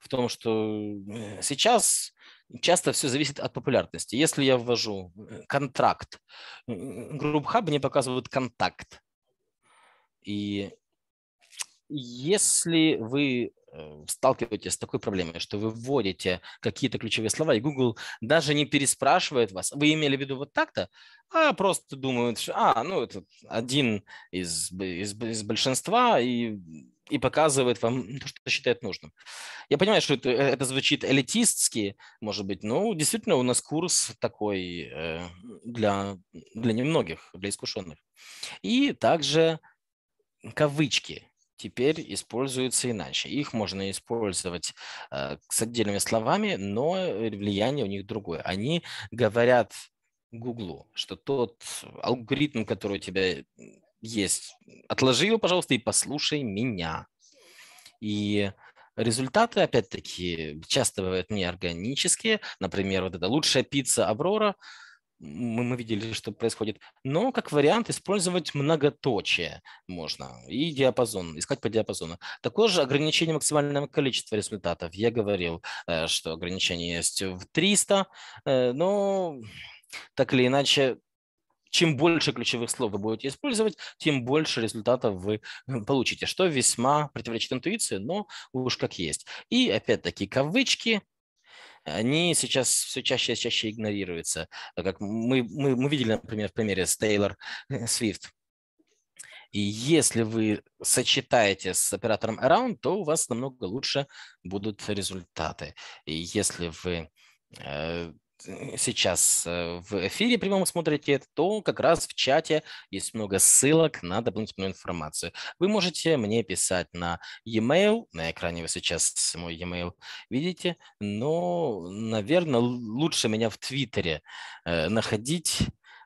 В том, что э, сейчас часто все зависит от популярности. Если я ввожу э, контракт, Групп Хаб мне показывают контакт. И если вы э, сталкиваетесь с такой проблемой, что вы вводите какие-то ключевые слова, и Google даже не переспрашивает вас, вы имели в виду вот так-то, а просто думают, что, а, ну, это один из, из, из большинства, и, и показывает вам ну, то, что считает нужным. Я понимаю, что это, это звучит элитистски, может быть, но действительно у нас курс такой э, для, для немногих, для искушенных. И также кавычки – теперь используются иначе. Их можно использовать э, с отдельными словами, но э, влияние у них другое. Они говорят Гуглу, что тот алгоритм, который у тебя есть, отложи его, пожалуйста, и послушай меня. И результаты, опять-таки, часто бывают неорганические. Например, вот эта лучшая пицца Аврора – мы, мы видели, что происходит. Но как вариант использовать многоточие можно и диапазон, искать по диапазону. Такое же ограничение максимального количества результатов. Я говорил, э, что ограничение есть в 300, э, но так или иначе чем больше ключевых слов вы будете использовать, тем больше результатов вы э, получите, что весьма противоречит интуиции, но уж как есть. И опять-таки кавычки, они сейчас все чаще и чаще игнорируются. А как мы, мы, мы видели, например, в примере с Тейлор Свифт. Э, и если вы сочетаете с оператором around, то у вас намного лучше будут результаты. И если вы э, Э, сейчас э, в эфире прямом смотрите, то как раз в чате есть много ссылок на дополнительную информацию. Вы можете мне писать на e-mail, на экране вы сейчас мой e-mail видите, но, наверное, лучше меня в Твиттере э, находить.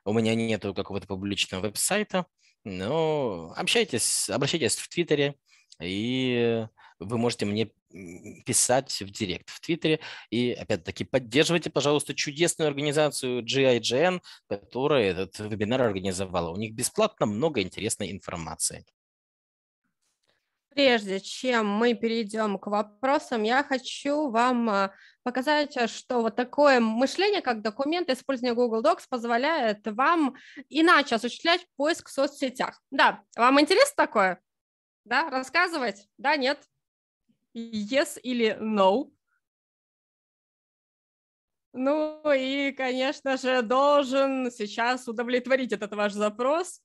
У меня нету какого-то публичного веб-сайта, но общайтесь, обращайтесь в Твиттере и вы можете мне писать в директ в Твиттере. И, опять-таки, поддерживайте, пожалуйста, чудесную организацию GIGN, которая этот вебинар организовала. У них бесплатно много интересной информации. Прежде чем мы перейдем к вопросам, я хочу вам а, показать, а, что вот такое мышление, как документ, использование Google Docs позволяет вам иначе осуществлять поиск в соцсетях. Да, вам интересно такое? Да, рассказывать? Да, нет? yes или no. Ну и, конечно же, должен сейчас удовлетворить этот ваш запрос.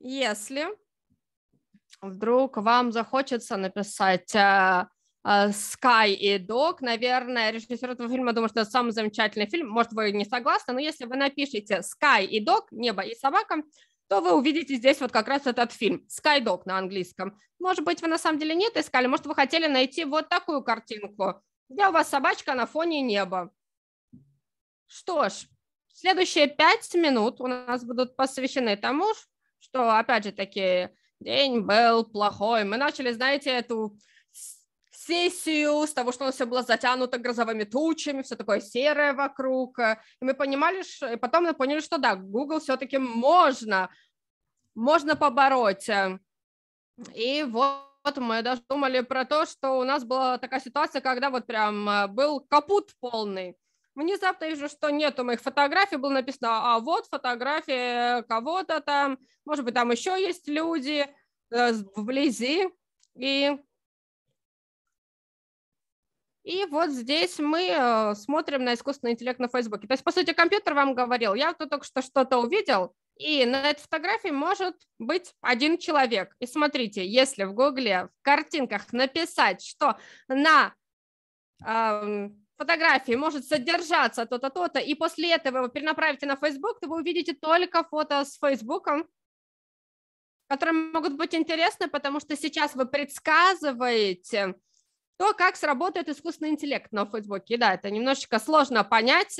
Если вдруг вам захочется написать uh, Sky и Dog, наверное, режиссер этого фильма думает, что это самый замечательный фильм. Может, вы не согласны, но если вы напишите Sky и Dog, небо и собака, то вы увидите здесь вот как раз этот фильм «Скайдок» на английском. Может быть, вы на самом деле нет искали, может, вы хотели найти вот такую картинку, где у вас собачка на фоне неба. Что ж, следующие пять минут у нас будут посвящены тому, что, опять же таки, день был плохой. Мы начали, знаете, эту сессию, с того, что у нас все было затянуто грозовыми тучами, все такое серое вокруг. И мы понимали, что... и потом мы поняли, что да, Google все-таки можно, можно побороть. И вот мы даже думали про то, что у нас была такая ситуация, когда вот прям э, был капут полный. Внезапно вижу, что нету моих фотографий, было написано, а вот фотографии кого-то там, может быть, там еще есть люди э, вблизи. И и вот здесь мы э, смотрим на искусственный интеллект на Фейсбуке. То есть, по сути, компьютер вам говорил, я тут только что что-то увидел, и на этой фотографии может быть один человек. И смотрите, если в Гугле в картинках написать, что на э, фотографии может содержаться то-то, то-то, и после этого вы перенаправите на Facebook, то вы увидите только фото с Фейсбуком, которые могут быть интересны, потому что сейчас вы предсказываете то, как сработает искусственный интеллект на Фейсбуке. да, это немножечко сложно понять.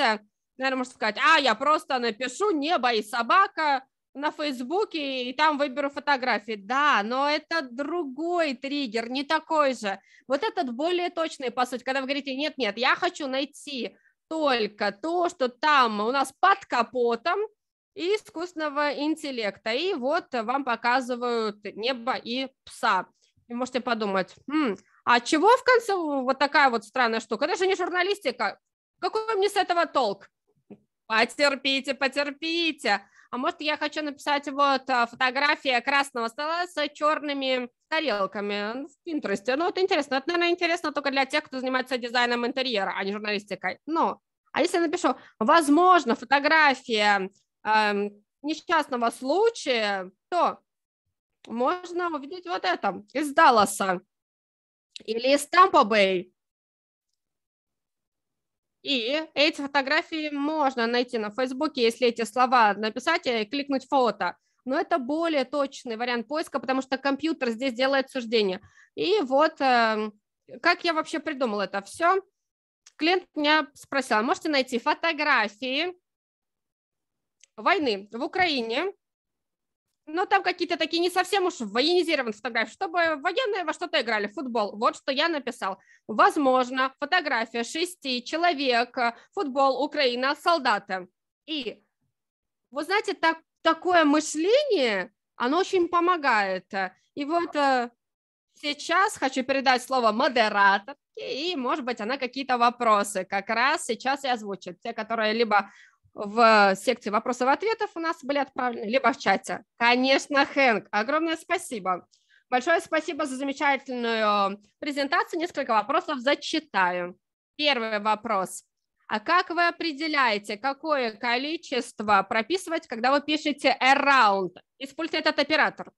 Наверное, можно сказать, а, я просто напишу «небо и собака», на Фейсбуке и там выберу фотографии. Да, но это другой триггер, не такой же. Вот этот более точный, по сути, когда вы говорите, нет-нет, я хочу найти только то, что там у нас под капотом и искусственного интеллекта. И вот вам показывают небо и пса. И можете подумать, хм, а чего в конце вот такая вот странная штука? Это же не журналистика. Какой мне с этого толк? Потерпите, потерпите. А может, я хочу написать вот а, фотография красного стола с черными тарелками ну, в Пинтересте. Ну, вот интересно. Это, наверное, интересно только для тех, кто занимается дизайном интерьера, а не журналистикой. Но, ну, а если я напишу, возможно, фотография э, несчастного случая, то можно увидеть вот это из Далласа или из Тампа-Бэй. И эти фотографии можно найти на Фейсбуке, если эти слова написать и кликнуть фото. Но это более точный вариант поиска, потому что компьютер здесь делает суждение. И вот эм, как я вообще придумала это все. Клиент меня спросил, «А можете найти фотографии войны в Украине ну, там какие-то такие не совсем уж военизированные фотографии, чтобы военные во что-то играли, футбол. Вот что я написал. Возможно, фотография шести человек, э, футбол, Украина, солдаты. И вы знаете, так, такое мышление, оно очень помогает. И вот э, сейчас хочу передать слово модераторке, и, может быть, она какие-то вопросы как раз сейчас и озвучит. Те, которые либо в секции вопросов и ответов у нас были отправлены, либо в чате. Конечно, Хэнк, огромное спасибо. Большое спасибо за замечательную э, презентацию. Несколько вопросов зачитаю. Первый вопрос. А как вы определяете, какое количество прописывать, когда вы пишете around? Использует этот оператор.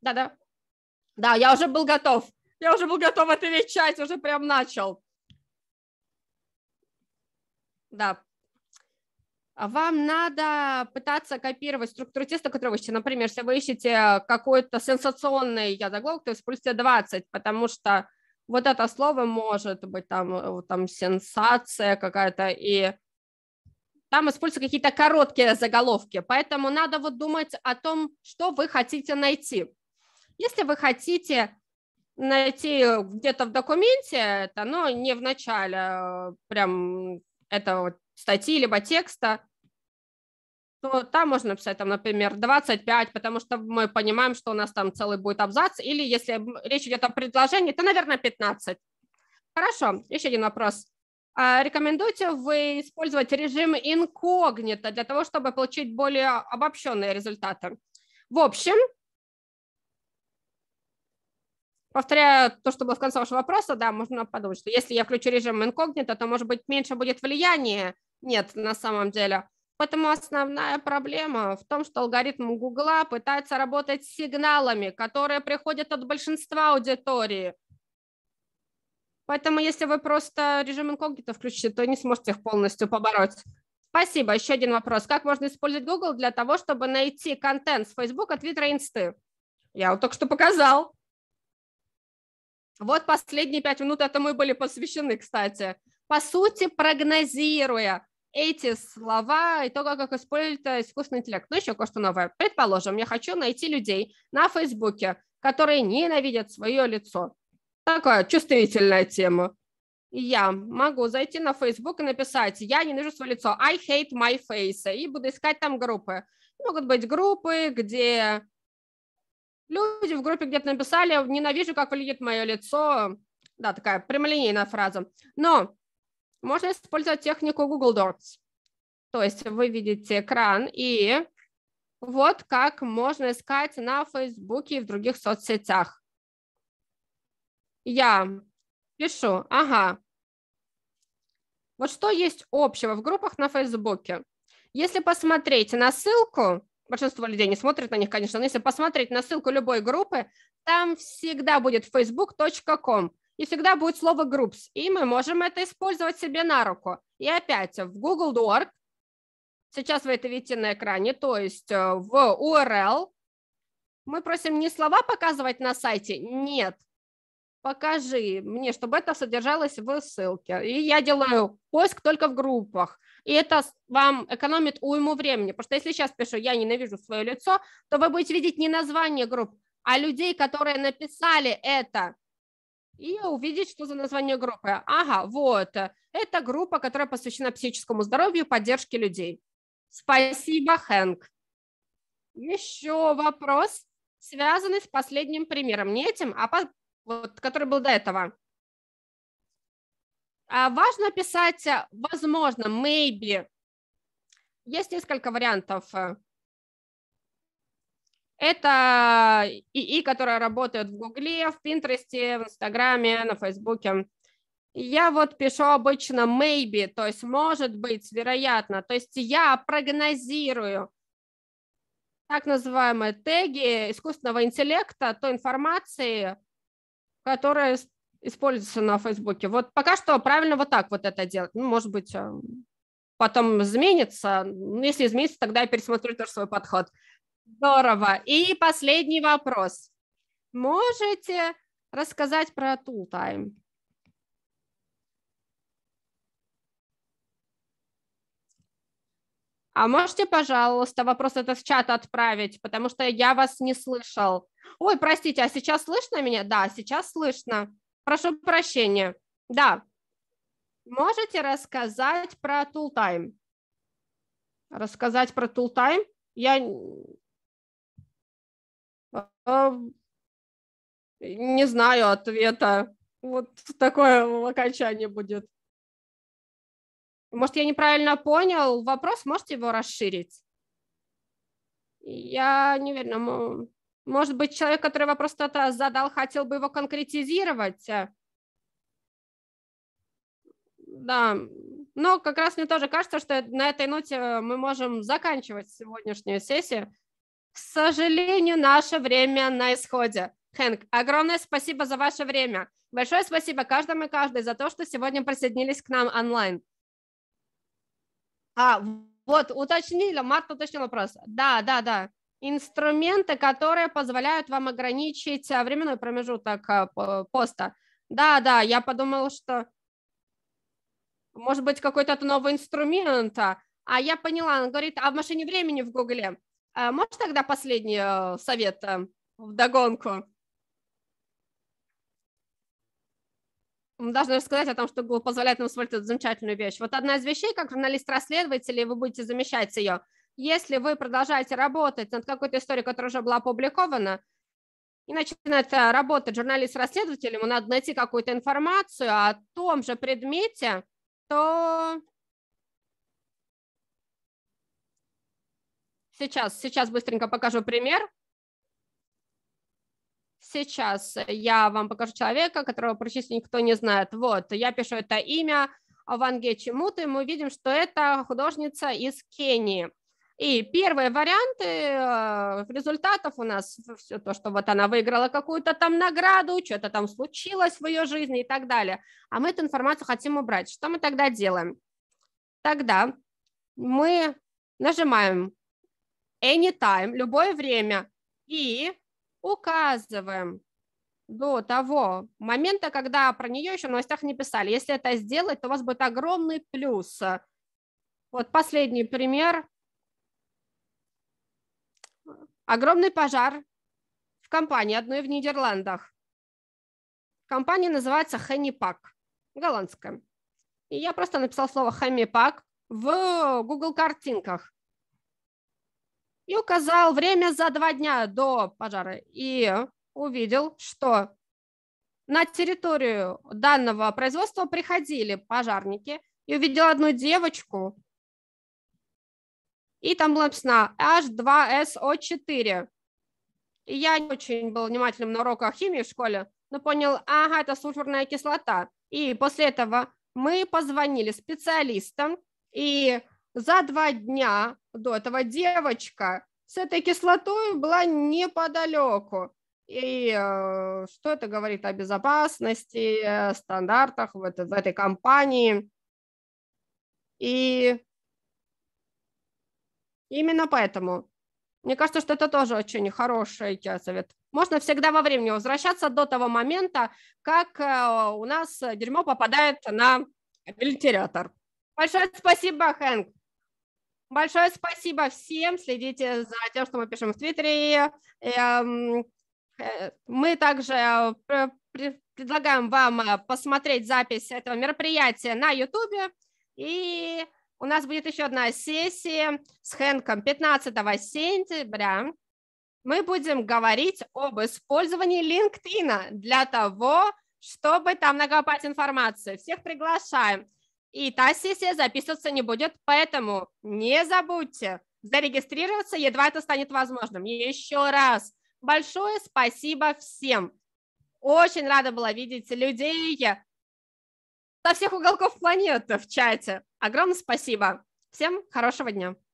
Да-да. Да, я уже был готов. Я уже был готов отвечать, уже прям начал. Да, вам надо пытаться копировать структуру теста, которую вы ищете. Например, если вы ищете какой-то сенсационный заголовок, то используйте 20, потому что вот это слово может быть там, э, там сенсация какая-то, и там используются какие-то короткие заголовки. Поэтому надо вот думать о том, что вы хотите найти. Если вы хотите найти где-то в документе это, но не в начале а прям этого статьи либо текста, то ну, там можно писать, там, например, 25, потому что мы понимаем, что у нас там целый будет абзац, или если речь идет о предложении, то, наверное, 15. Хорошо, еще один вопрос. А рекомендуете вы использовать режим инкогнито для того, чтобы получить более обобщенные результаты? В общем, повторяю то, что было в конце вашего вопроса, да, можно подумать, что если я включу режим инкогнито, то, может быть, меньше будет влияние. Нет, на самом деле. Поэтому основная проблема в том, что алгоритм Гугла пытается работать с сигналами, которые приходят от большинства аудитории. Поэтому если вы просто режим инкогнито включите, то не сможете их полностью побороть. Спасибо. Еще один вопрос. Как можно использовать Google для того, чтобы найти контент с Facebook, Twitter и Инсты? Я вот только что показал. Вот последние пять минут этому и были посвящены, кстати. По сути, прогнозируя, эти слова и то, как их использует э, искусственный интеллект. Ну, еще кое-что новое. Предположим, я хочу найти людей на Фейсбуке, которые ненавидят свое лицо. Такая чувствительная тема. Я могу зайти на Facebook и написать «Я ненавижу свое лицо», «I hate my face», и буду искать там группы. Могут быть группы, где люди в группе где-то написали «Ненавижу, как выглядит мое лицо». Да, такая прямолинейная фраза. Но можно использовать технику Google Docs. То есть вы видите экран, и вот как можно искать на Facebook и в других соцсетях. Я пишу, ага, вот что есть общего в группах на Фейсбуке? Если посмотреть на ссылку, большинство людей не смотрят на них, конечно, но если посмотреть на ссылку любой группы, там всегда будет facebook.com и всегда будет слово groups, и мы можем это использовать себе на руку. И опять в Google Doc, сейчас вы это видите на экране, то есть э, в URL, мы просим не слова показывать на сайте, нет, покажи мне, чтобы это содержалось в ссылке. И я делаю поиск только в группах. И это вам экономит уйму времени. Потому что если сейчас пишу «я ненавижу свое лицо», то вы будете видеть не название групп, а людей, которые написали это и увидеть, что за название группы. Ага, вот, это группа, которая посвящена психическому здоровью и поддержке людей. Спасибо, Хэнк. Еще вопрос, связанный с последним примером, не этим, а по, вот, который был до этого. А важно писать, возможно, maybe. Есть несколько вариантов это ИИ, которая работает в Гугле, в Пинтересте, в Инстаграме, на Фейсбуке. Я вот пишу обычно maybe, то есть может быть, вероятно. То есть я прогнозирую так называемые теги искусственного интеллекта, той информации, которая используется на Фейсбуке. Вот пока что правильно вот так вот это делать. Ну, может быть, э, потом изменится. Ну, если изменится, тогда я пересмотрю тоже свой подход. Здорово. И последний вопрос. Можете рассказать про Tool Time? А можете, пожалуйста, вопрос этот в чат отправить, потому что я вас не слышал. Ой, простите, а сейчас слышно меня? Да, сейчас слышно. Прошу прощения. Да. Можете рассказать про Tool Time? Рассказать про Tool Time? Я не знаю ответа. Вот такое окончание будет. Может, я неправильно понял вопрос, можете его расширить? Я не уверена. Может быть, человек, который вопрос кто-то задал, хотел бы его конкретизировать? Да, но как раз мне тоже кажется, что на этой ноте мы можем заканчивать сегодняшнюю сессию. К сожалению, наше время на исходе. Хэнк, огромное спасибо за ваше время. Большое спасибо каждому и каждой за то, что сегодня присоединились к нам онлайн. А, вот, уточнили, Марта уточнила вопрос. Да, да, да. Инструменты, которые позволяют вам ограничить а, временной промежуток а, поста. Да, да, я подумала, что может быть какой-то новый инструмент. А, а я поняла, она говорит, а в машине времени в Гугле. А можешь тогда последний э, совет э, в догонку? Мы должны рассказать о том, что Google позволяет нам смотреть эту замечательную вещь. Вот одна из вещей, как журналист-расследователь, вы будете замещать ее. Если вы продолжаете работать над какой-то историей, которая уже была опубликована, и начинает э, работать журналист расследователь ему надо найти какую-то информацию о том же предмете, то Сейчас, сейчас быстренько покажу пример. Сейчас я вам покажу человека, которого практически никто не знает. Вот, я пишу это имя Ванге Чемуты. Мы видим, что это художница из Кении. И первые варианты э, результатов у нас все то, что вот она выиграла какую-то там награду, что-то там случилось в ее жизни и так далее. А мы эту информацию хотим убрать. Что мы тогда делаем? Тогда мы нажимаем anytime, любое время, и указываем до того момента, когда про нее еще в новостях не писали. Если это сделать, то у вас будет огромный плюс. Вот последний пример. Огромный пожар в компании, одной в Нидерландах. Компания называется Хеннипак, голландская. И я просто написал слово Хеннипак в Google картинках и указал время за два дня до пожара и увидел, что на территорию данного производства приходили пожарники и увидел одну девочку, и там было написано H2SO4. И я не очень был внимательным на уроках химии в школе, но понял, ага, это сульфурная кислота. И после этого мы позвонили специалистам, и за два дня до этого девочка с этой кислотой была неподалеку. И э, что это говорит о безопасности, э, стандартах в, это, в этой компании. И именно поэтому мне кажется, что это тоже очень хороший совет. Можно всегда во времени возвращаться до того момента, как э, у нас дерьмо попадает на бильтериатор. Большое спасибо, Хэнк. Большое спасибо всем. Следите за тем, что мы пишем в Твиттере. Эм, э, мы также э, предлагаем вам э, посмотреть запись этого мероприятия на Ютубе. И у нас будет еще одна сессия с Хэнком 15 сентября. Мы будем говорить об использовании LinkedIn для того, чтобы там накопать информацию. Всех приглашаем и та сессия записываться не будет, поэтому не забудьте зарегистрироваться, едва это станет возможным. Еще раз большое спасибо всем. Очень рада была видеть людей со всех уголков планеты в чате. Огромное спасибо. Всем хорошего дня.